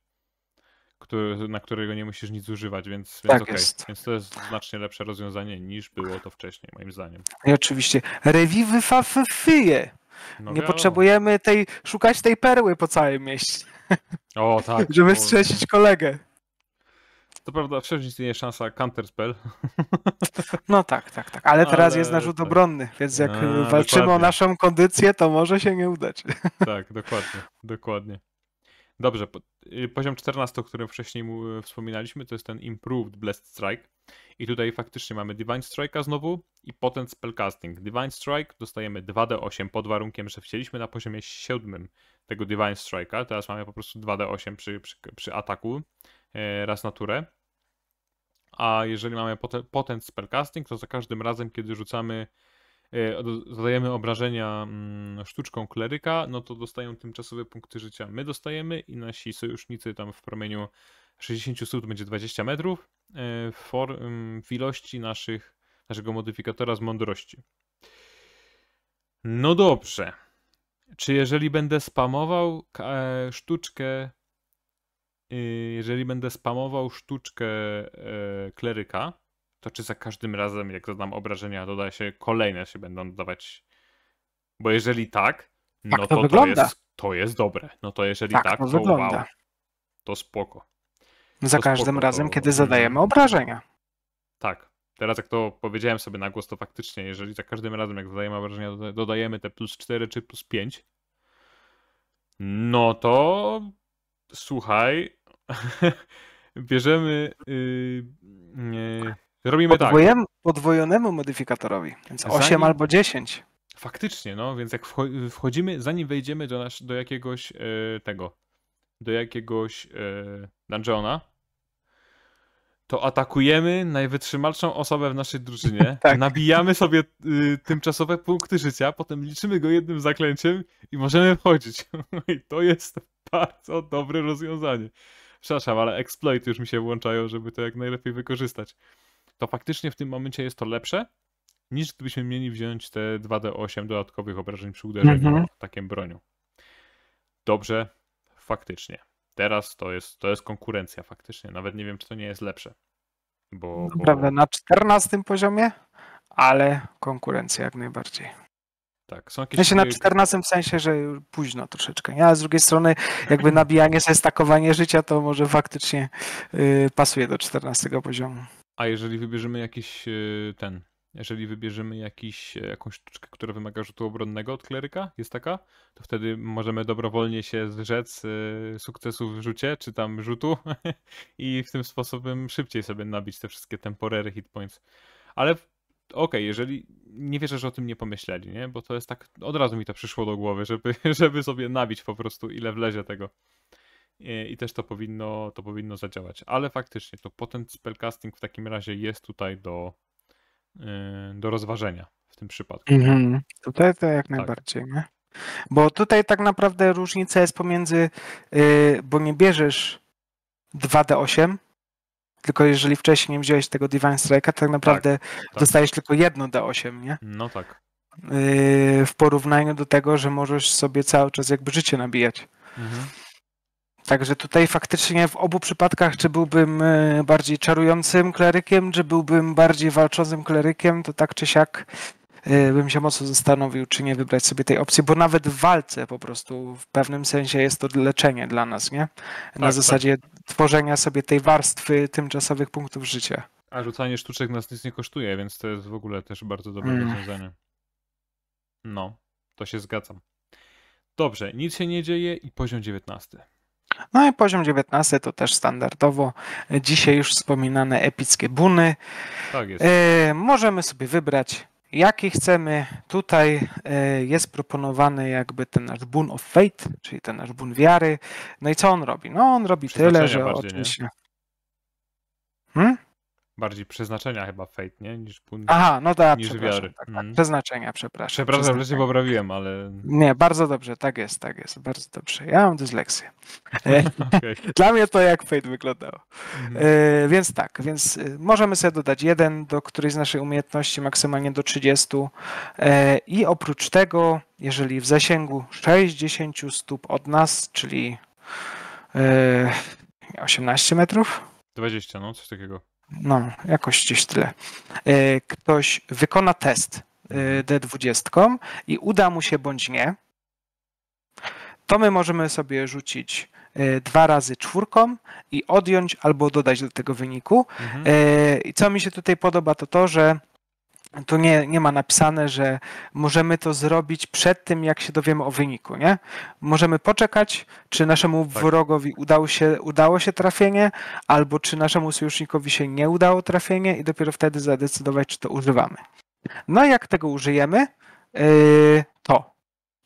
który, na którego nie musisz nic używać, więc, tak więc, okay. więc to jest znacznie lepsze rozwiązanie niż było to wcześniej, moim zdaniem. No I oczywiście rewiwy fafyje. No nie potrzebujemy tej, szukać tej perły po całym mieście. O (laughs) tak. Żeby strzesić kolegę. To prawda, wciąż istnieje szansa counterspell. (laughs) No tak, tak, tak. Ale teraz Ale, jest narzut tak. obronny, więc jak A, walczymy dokładnie. o naszą kondycję, to może się nie udać. Tak, dokładnie, dokładnie. Dobrze, y, poziom 14, o którym wcześniej y, wspominaliśmy, to jest ten Improved Blessed Strike. I tutaj faktycznie mamy Divine Strike'a znowu i potent Spellcasting. Divine Strike dostajemy 2d8 pod warunkiem, że wcieliśmy na poziomie 7 tego Divine Strike'a. Teraz mamy po prostu 2d8 przy, przy, przy ataku e, raz na turę. A jeżeli mamy potent Spellcasting, to za każdym razem, kiedy rzucamy E, zadajemy obrażenia mm, sztuczką kleryka, no to dostają tymczasowe punkty życia. My dostajemy i nasi sojusznicy tam w promieniu 60 stóp będzie 20 metrów e, mm, w ilości naszych, naszego modyfikatora z mądrości. No dobrze. Czy jeżeli będę spamował e, sztuczkę, y, jeżeli będę spamował sztuczkę kleryka, to czy za każdym razem, jak zadam obrażenia, doda się kolejne się będą dodawać? Bo jeżeli tak, tak no to, to, to, jest, to jest dobre. No to jeżeli tak, tak to, to wow, to spoko. To za każdym spoko, razem, kiedy mhm. zadajemy obrażenia. Tak. Teraz jak to powiedziałem sobie na głos, to faktycznie, jeżeli za każdym razem, jak zadajemy obrażenia, dodajemy te plus 4 czy plus 5, no to słuchaj, (laughs) bierzemy. Yy, yy, Robimy tak. Podwojem, tak. Podwojonemu modyfikatorowi, więc zanim, 8 albo 10. Faktycznie, no, więc jak wchodzimy, zanim wejdziemy do, nasz, do jakiegoś e, tego, do jakiegoś e, dungeona, to atakujemy najwytrzymalszą osobę w naszej drużynie, (laughs) tak. nabijamy sobie y, tymczasowe punkty życia, potem liczymy go jednym zaklęciem i możemy wchodzić. (laughs) I to jest bardzo dobre rozwiązanie. Przepraszam, ale exploit już mi się włączają, żeby to jak najlepiej wykorzystać to faktycznie w tym momencie jest to lepsze, niż gdybyśmy mieli wziąć te 2D8 dodatkowych obrażeń przy uderzeniu mhm. takiem bronią. Dobrze, faktycznie. Teraz to jest, to jest konkurencja faktycznie. Nawet nie wiem, czy to nie jest lepsze. Bo, no bo... na 14 poziomie, ale konkurencja jak najbardziej. Tak, są jakieś... Ja na 14 w sensie, że późno troszeczkę, A z drugiej strony jakby nabijanie sobie stakowanie życia to może faktycznie yy, pasuje do 14 poziomu. A jeżeli wybierzemy jakiś e, ten, jeżeli wybierzemy jakiś, e, jakąś sztuczkę, która wymaga rzutu obronnego od kleryka, jest taka, to wtedy możemy dobrowolnie się zrzec e, sukcesu w rzucie, czy tam rzutu (laughs) i w tym sposobem szybciej sobie nabić te wszystkie temporary hit points. Ale okej, okay, jeżeli nie wierzę, że o tym nie pomyśleli, nie? Bo to jest tak, od razu mi to przyszło do głowy, żeby, (laughs) żeby sobie nabić po prostu ile wlezie tego i, e, i też to powinno, to powinno zadziałać. Ale faktycznie to potent spellcasting w takim razie jest tutaj do, yy, do rozważenia w tym przypadku. Mhm. Tutaj to jak tak. najbardziej, nie? Bo tutaj tak naprawdę różnica jest pomiędzy, yy, bo nie bierzesz 2D8, tylko jeżeli wcześniej nie wziąłeś tego Divine Strike'a, to tak naprawdę tak, tak. dostajesz tylko jedno D8, nie? No tak. Yy, w porównaniu do tego, że możesz sobie cały czas jakby życie nabijać. Mhm. Także tutaj faktycznie w obu przypadkach, czy byłbym e, bardziej czarującym klerykiem, czy byłbym bardziej walczącym klerykiem, to tak czy siak e, bym się mocno zastanowił, czy nie wybrać sobie tej opcji, bo nawet w walce po prostu w pewnym sensie jest to leczenie dla nas, nie? Na tak, tak. zasadzie tak. tworzenia sobie tej warstwy tymczasowych punktów życia. A rzucanie sztuczek nas nic nie kosztuje, więc to jest w ogóle też bardzo dobre mm. rozwiązanie. No, to się zgadzam. Dobrze, nic się nie dzieje i poziom 19. No i poziom 19 to też standardowo dzisiaj już wspominane epickie buny. Tak jest. E, możemy sobie wybrać jaki chcemy. Tutaj e, jest proponowany jakby ten nasz bun of faith, czyli ten nasz bun wiary. No i co on robi? No on robi tyle, że oczywiście... Hmm? bardziej przeznaczenia chyba Fate, nie? Niż, Aha, no da, niż wiary. Tak, tak. Mm. Przeznaczenia, przepraszam. Przepraszam, że się poprawiłem, ale... Nie, bardzo dobrze, tak jest, tak jest, bardzo dobrze. Ja mam dysleksję. (laughs) E, dla mnie to jak Fate wyglądało. Mhm. E, więc tak, więc e, możemy sobie dodać jeden do którejś z naszych umiejętności, maksymalnie do 30. E, I oprócz tego, jeżeli w zasięgu 60 stóp od nas, czyli e, 18 metrów? 20, no coś takiego. No, jakoś gdzieś tyle. E, ktoś wykona test e, D20 i uda mu się bądź nie, to my możemy sobie rzucić e, dwa razy czwórką i odjąć albo dodać do tego wyniku. Mhm. I co mi się tutaj podoba, to to, że tu nie, nie ma napisane, że możemy to zrobić przed tym, jak się dowiemy o wyniku. Nie? Możemy poczekać, czy naszemu tak. wrogowi udało się, udało się trafienie, albo czy naszemu sojusznikowi się nie udało trafienie i dopiero wtedy zadecydować, czy to używamy. No jak tego użyjemy, yy, to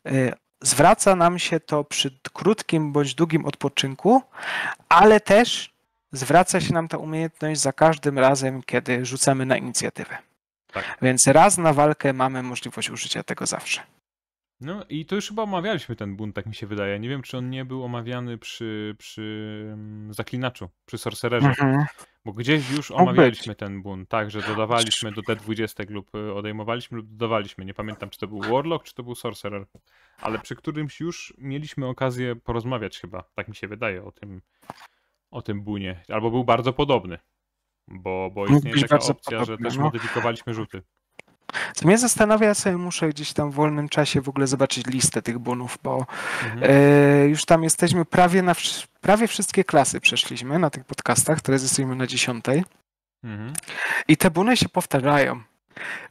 yy, zwraca nam się to przy krótkim bądź długim odpoczynku, ale też zwraca się nam ta umiejętność za każdym razem, kiedy rzucamy na inicjatywę. Tak. Więc raz na walkę mamy możliwość użycia tego zawsze. No i to już chyba omawialiśmy ten bunt, tak mi się wydaje. Nie wiem, czy on nie był omawiany przy, przy mm, zaklinaczu, przy sorcererze. Mhm. Bo gdzieś już omawialiśmy ten bunt, tak, że dodawaliśmy do D20 lub y, odejmowaliśmy lub dodawaliśmy. Nie pamiętam, czy to był Warlock, czy to był Sorcerer. Ale przy którymś już mieliśmy okazję porozmawiać chyba, tak mi się wydaje, o tym, o tym bunie. Albo był bardzo podobny. Bo, bo istnieje Mógłbyś taka opcja, że też no. modyfikowaliśmy rzuty. Co mnie zastanawia, ja sobie muszę gdzieś tam w wolnym czasie w ogóle zobaczyć listę tych bonów, bo mhm. y, już tam jesteśmy prawie na prawie wszystkie klasy przeszliśmy na tych podcastach, teraz jesteśmy na dziesiątej. Mhm. I te bony się powtarzają.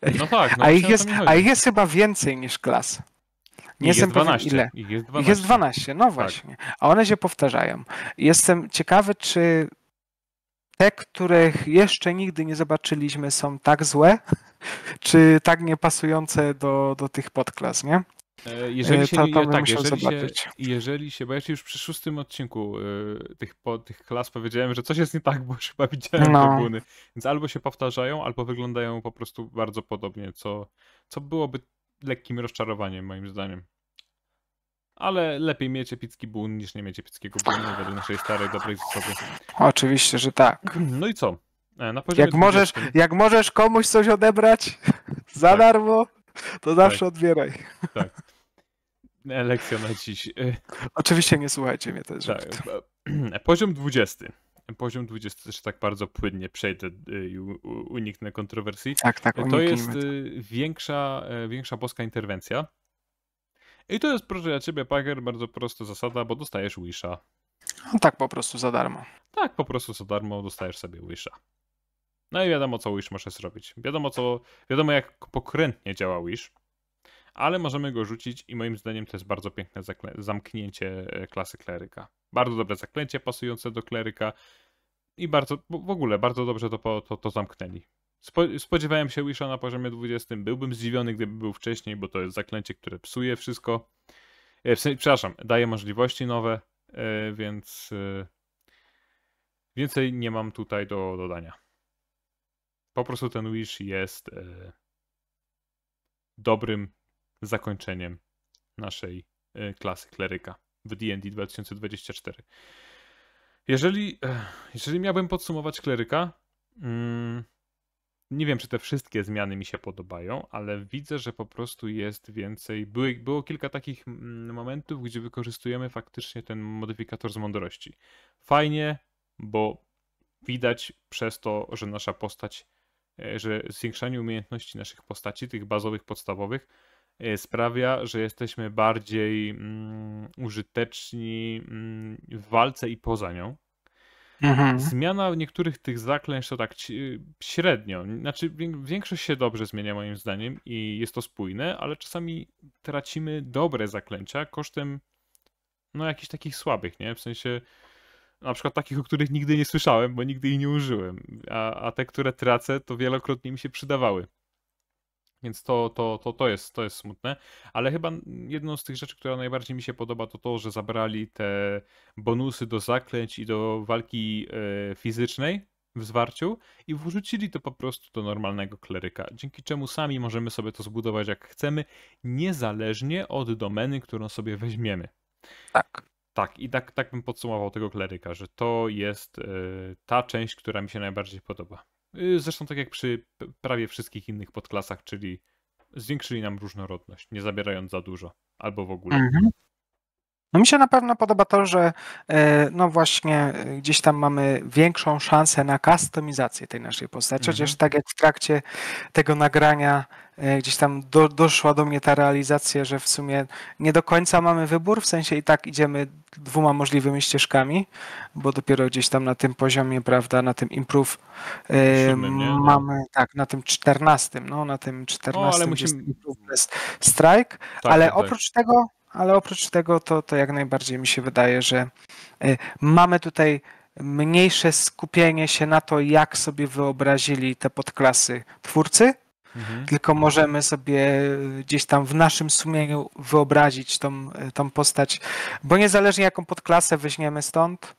E, no tak, no a, ich jest, a ich jest chyba więcej niż klas. Nie jestem jest pewien ile. Ich jest 12. Ich jest 12, no tak. właśnie. Tak. A one się powtarzają. Jestem ciekawy, czy te, których jeszcze nigdy nie zobaczyliśmy, są tak złe, (laughs) czy tak niepasujące do, do tych podklas, nie? E, e, tak, jeżeli się, to, to tak, jeżeli się, jeżeli się, bo ja się już przy szóstym odcinku y, tych, po, tych klas powiedziałem, że coś jest nie tak, (laughs) bo już chyba widziałem no. Buny. Więc albo się powtarzają, albo wyglądają po prostu bardzo podobnie, co, co byłoby lekkim rozczarowaniem moim zdaniem ale lepiej mieć epicki bun niż nie mieć epickiego bunu według naszej starej dobrej zasady. Oczywiście, że tak. No i co? E, na jak, możesz, jak możesz komuś coś odebrać (laughs) za tak. darmo, to tak. zawsze tak. odbieraj. Tak. E, lekcja na dziś. E, Oczywiście nie słuchajcie mnie też. Tak. Poziom 20. Poziom 20 też tak bardzo płynnie przejdę i uniknę kontrowersji. Tak, tak. To jest większa, większa boska interwencja. I to jest, proszę ja ciebie, Pager, bardzo prosta zasada, bo dostajesz Wisha. No, tak po prostu za darmo. Tak po prostu za darmo dostajesz sobie Wisha. No i wiadomo, co Wish możesz zrobić. Wiadomo, co, wiadomo jak pokrętnie działa Wish, ale możemy go rzucić i moim zdaniem to jest bardzo piękne zamknięcie e, klasy kleryka. Bardzo dobre zaklęcie pasujące do kleryka i bardzo, w ogóle bardzo dobrze to, to, to zamknęli. Spo spodziewałem się Wisha na poziomie 20. Byłbym zdziwiony, gdyby był wcześniej, bo to jest zaklęcie, które psuje wszystko. E, w sensie, przepraszam, daje możliwości nowe, e, więc e, więcej nie mam tutaj do dodania. Po prostu ten Wish jest e, dobrym zakończeniem naszej e, klasy kleryka w D&D 2024. Jeżeli, e, jeżeli miałbym podsumować kleryka, mm, nie wiem, czy te wszystkie zmiany mi się podobają, ale widzę, że po prostu jest więcej. Były, było kilka takich mm, momentów, gdzie wykorzystujemy faktycznie ten modyfikator z mądrości. Fajnie, bo widać przez to, że nasza postać, e, że zwiększanie umiejętności naszych postaci, tych bazowych, podstawowych, e, sprawia, że jesteśmy bardziej mm, użyteczni mm, w walce i poza nią. Mhm. Zmiana niektórych tych zaklęć to tak średnio. Znaczy, większość się dobrze zmienia, moim zdaniem, i jest to spójne, ale czasami tracimy dobre zaklęcia kosztem no jakichś takich słabych, nie? W sensie na przykład takich, o których nigdy nie słyszałem, bo nigdy ich nie użyłem, a, a te, które tracę, to wielokrotnie mi się przydawały. Więc to, to, to, to, jest, to jest smutne. Ale chyba jedną z tych rzeczy, która najbardziej mi się podoba, to to, że zabrali te bonusy do zaklęć i do walki e, fizycznej w zwarciu i wrzucili to po prostu do normalnego kleryka, dzięki czemu sami możemy sobie to zbudować jak chcemy, niezależnie od domeny, którą sobie weźmiemy. Tak. Tak, i tak, tak bym podsumował tego kleryka, że to jest e, ta część, która mi się najbardziej podoba. Y, zresztą tak jak przy prawie wszystkich innych podklasach, czyli zwiększyli nam różnorodność, nie zabierając za dużo albo w ogóle. Mhm. No mi się na pewno podoba to, że e, no właśnie e, gdzieś tam mamy większą szansę na customizację tej naszej postaci, mhm. chociaż tak jak w trakcie tego nagrania e, gdzieś tam do, doszła do mnie ta realizacja, że w sumie nie do końca mamy wybór, w sensie i tak idziemy dwoma możliwymi ścieżkami, bo dopiero gdzieś tam na tym poziomie, prawda, na tym improve mamy, tak, na tym czternastym, no na tym czternastym jest musimy... strike, tak, ale tak. tak. oprócz tego ale oprócz tego to, to jak najbardziej mi się wydaje, że y, mamy tutaj mniejsze skupienie się na to, jak sobie wyobrazili te podklasy twórcy, mhm. tylko możemy sobie y, gdzieś tam w naszym sumieniu wyobrazić tą, y, tą postać, bo niezależnie jaką podklasę weźmiemy stąd,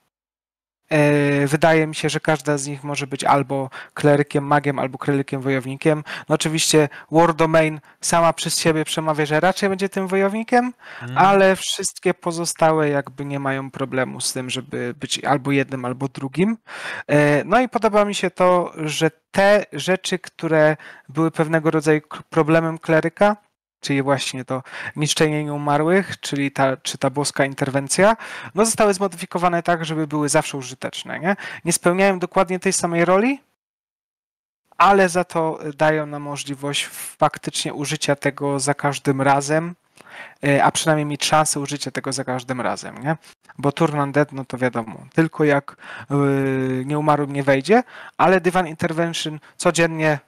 E, wydaje mi się, że każda z nich może być albo klerykiem, magiem, albo klerykiem, wojownikiem. No oczywiście War Domain sama przez siebie przemawia, że raczej będzie tym wojownikiem, mm. ale wszystkie pozostałe jakby nie mają problemu z tym, żeby być albo jednym, albo drugim. E, no i podoba mi się to, że te rzeczy, które były pewnego rodzaju problemem kleryka, czyli właśnie to niszczenie nieumarłych, czyli ta, czy ta boska interwencja, no zostały zmodyfikowane tak, żeby były zawsze użyteczne. Nie, nie spełniają dokładnie tej samej roli, ale za to dają nam możliwość faktycznie użycia tego za każdym razem, e, a przynajmniej mieć szansę użycia tego za każdym razem, nie? Bo Turn Dead, no to wiadomo, tylko jak yy, e, nie nie wejdzie, ale Dywan Intervention codziennie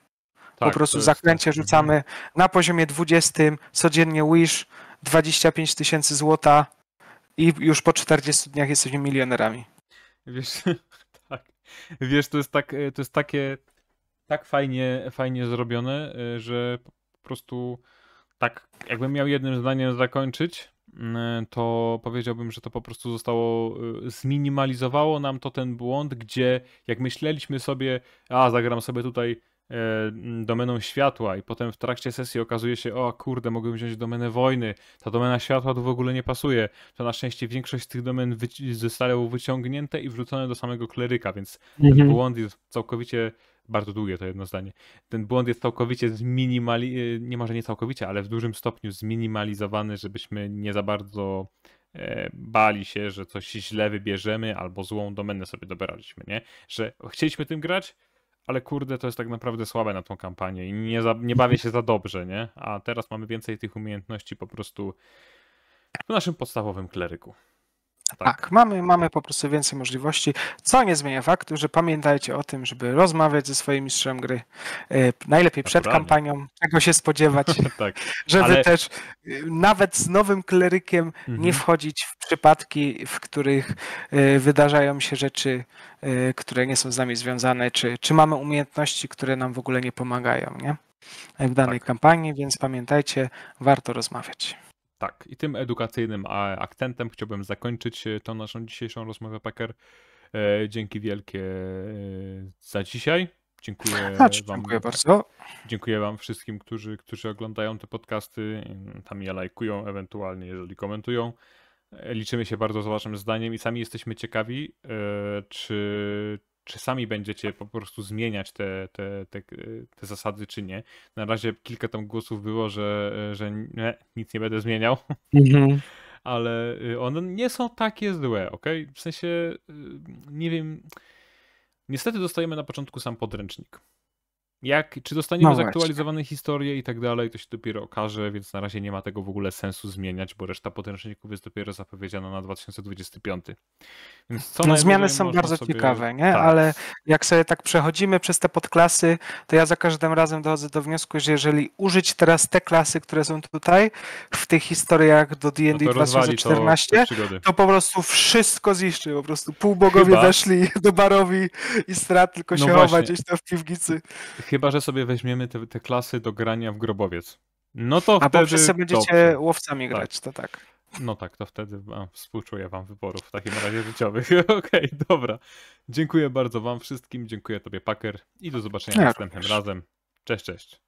tak, po prostu zakręcie mhm. rzucamy na poziomie 20 codziennie Wish 25 tysięcy złota i już po 40 dniach jesteśmy milionerami. Wiesz, (laughs) tak. Wiesz, to jest, tak, e, to jest takie tak fajnie, fajnie zrobione, e, że po prostu tak, jakbym miał jednym zdaniem zakończyć, mm, e, to powiedziałbym, że to po prostu zostało, zminimalizowało nam to ten błąd, gdzie jak myśleliśmy sobie, a zagram sobie tutaj E, domeną światła i potem w trakcie sesji okazuje się, o kurde, mogłem wziąć domenę wojny, ta domena światła tu w ogóle nie pasuje, to na szczęście większość z tych domen wyci zostało wyciągnięte i wrzucone do samego kleryka, więc mhm. ten błąd jest całkowicie, bardzo długie to jedno zdanie, ten błąd jest całkowicie zminimali, e, nie może nie całkowicie, ale w dużym stopniu zminimalizowany, żebyśmy nie za bardzo e, bali się, że coś źle wybierzemy albo złą domenę sobie dobraliśmy, nie? Że chcieliśmy tym grać, ale kurde, to jest tak naprawdę słabe na tą kampanię i nie, za, nie bawię się za dobrze, nie? A teraz mamy więcej tych umiejętności po prostu w naszym podstawowym kleryku. Tak. tak, mamy, mamy po prostu więcej możliwości, co nie zmienia faktu, że pamiętajcie o tym, żeby rozmawiać ze swoim mistrzem gry, e, najlepiej przed Naturalnie. kampanią, czego się spodziewać, (laughs) tak. żeby Ale... też e, nawet z nowym klerykiem mhm. nie wchodzić w przypadki, w których e, wydarzają się rzeczy, które nie są z nami związane, czy, czy mamy umiejętności, które nam w ogóle nie pomagają nie? w danej tak. kampanii, więc pamiętajcie, warto rozmawiać. Tak, i tym edukacyjnym akcentem chciałbym zakończyć e, tą naszą dzisiejszą rozmowę, Packer. E, dzięki wielkie e, za dzisiaj. Dziękuję (laughs) tak, Wam. Dziękuję tak. bardzo. Dziękuję Wam wszystkim, którzy, którzy oglądają te podcasty. Mm, tam je lajkują, ewentualnie, jeżeli komentują. Liczymy się bardzo z Waszym zdaniem i sami jesteśmy ciekawi, czy, czy sami będziecie po prostu zmieniać te, te, te, te zasady, czy nie. Na razie kilka tam głosów było, że, że nie, nic nie będę zmieniał. Mhm. (laughs) Ale y, one nie są takie złe, ok? W sensie, y, nie wiem. Niestety dostajemy na początku sam podręcznik. Jak, czy dostaniemy no zaktualizowane historie i tak dalej, to się dopiero okaże, więc na razie nie ma tego w ogóle sensu zmieniać, bo reszta potężników jest dopiero zapowiedziana na 2025. Więc co no, zmiany są bardzo sobie... ciekawe, nie? Tak. ale jak sobie tak przechodzimy przez te podklasy, to ja za każdym razem dochodzę do wniosku, że jeżeli użyć teraz te klasy, które są tutaj, w tych historiach do D&D no 2014, to, to, po prostu wszystko zniszczy, po prostu pół Chyba. weszli do barowi i strat tylko no się właśnie. chowa gdzieś tam w piwnicy chyba, że sobie weźmiemy te, te klasy do grania w grobowiec. No to A wtedy... A wszyscy będziecie dobrze. łowcami tak. grać, tak. to tak. No tak, to wtedy a, współczuję wam wyborów w takim razie życiowych. (laughs) Okej, okay, dobra. Dziękuję bardzo wam wszystkim, dziękuję tobie Packer i do zobaczenia ja tak. następnym razem. Cześć, cześć.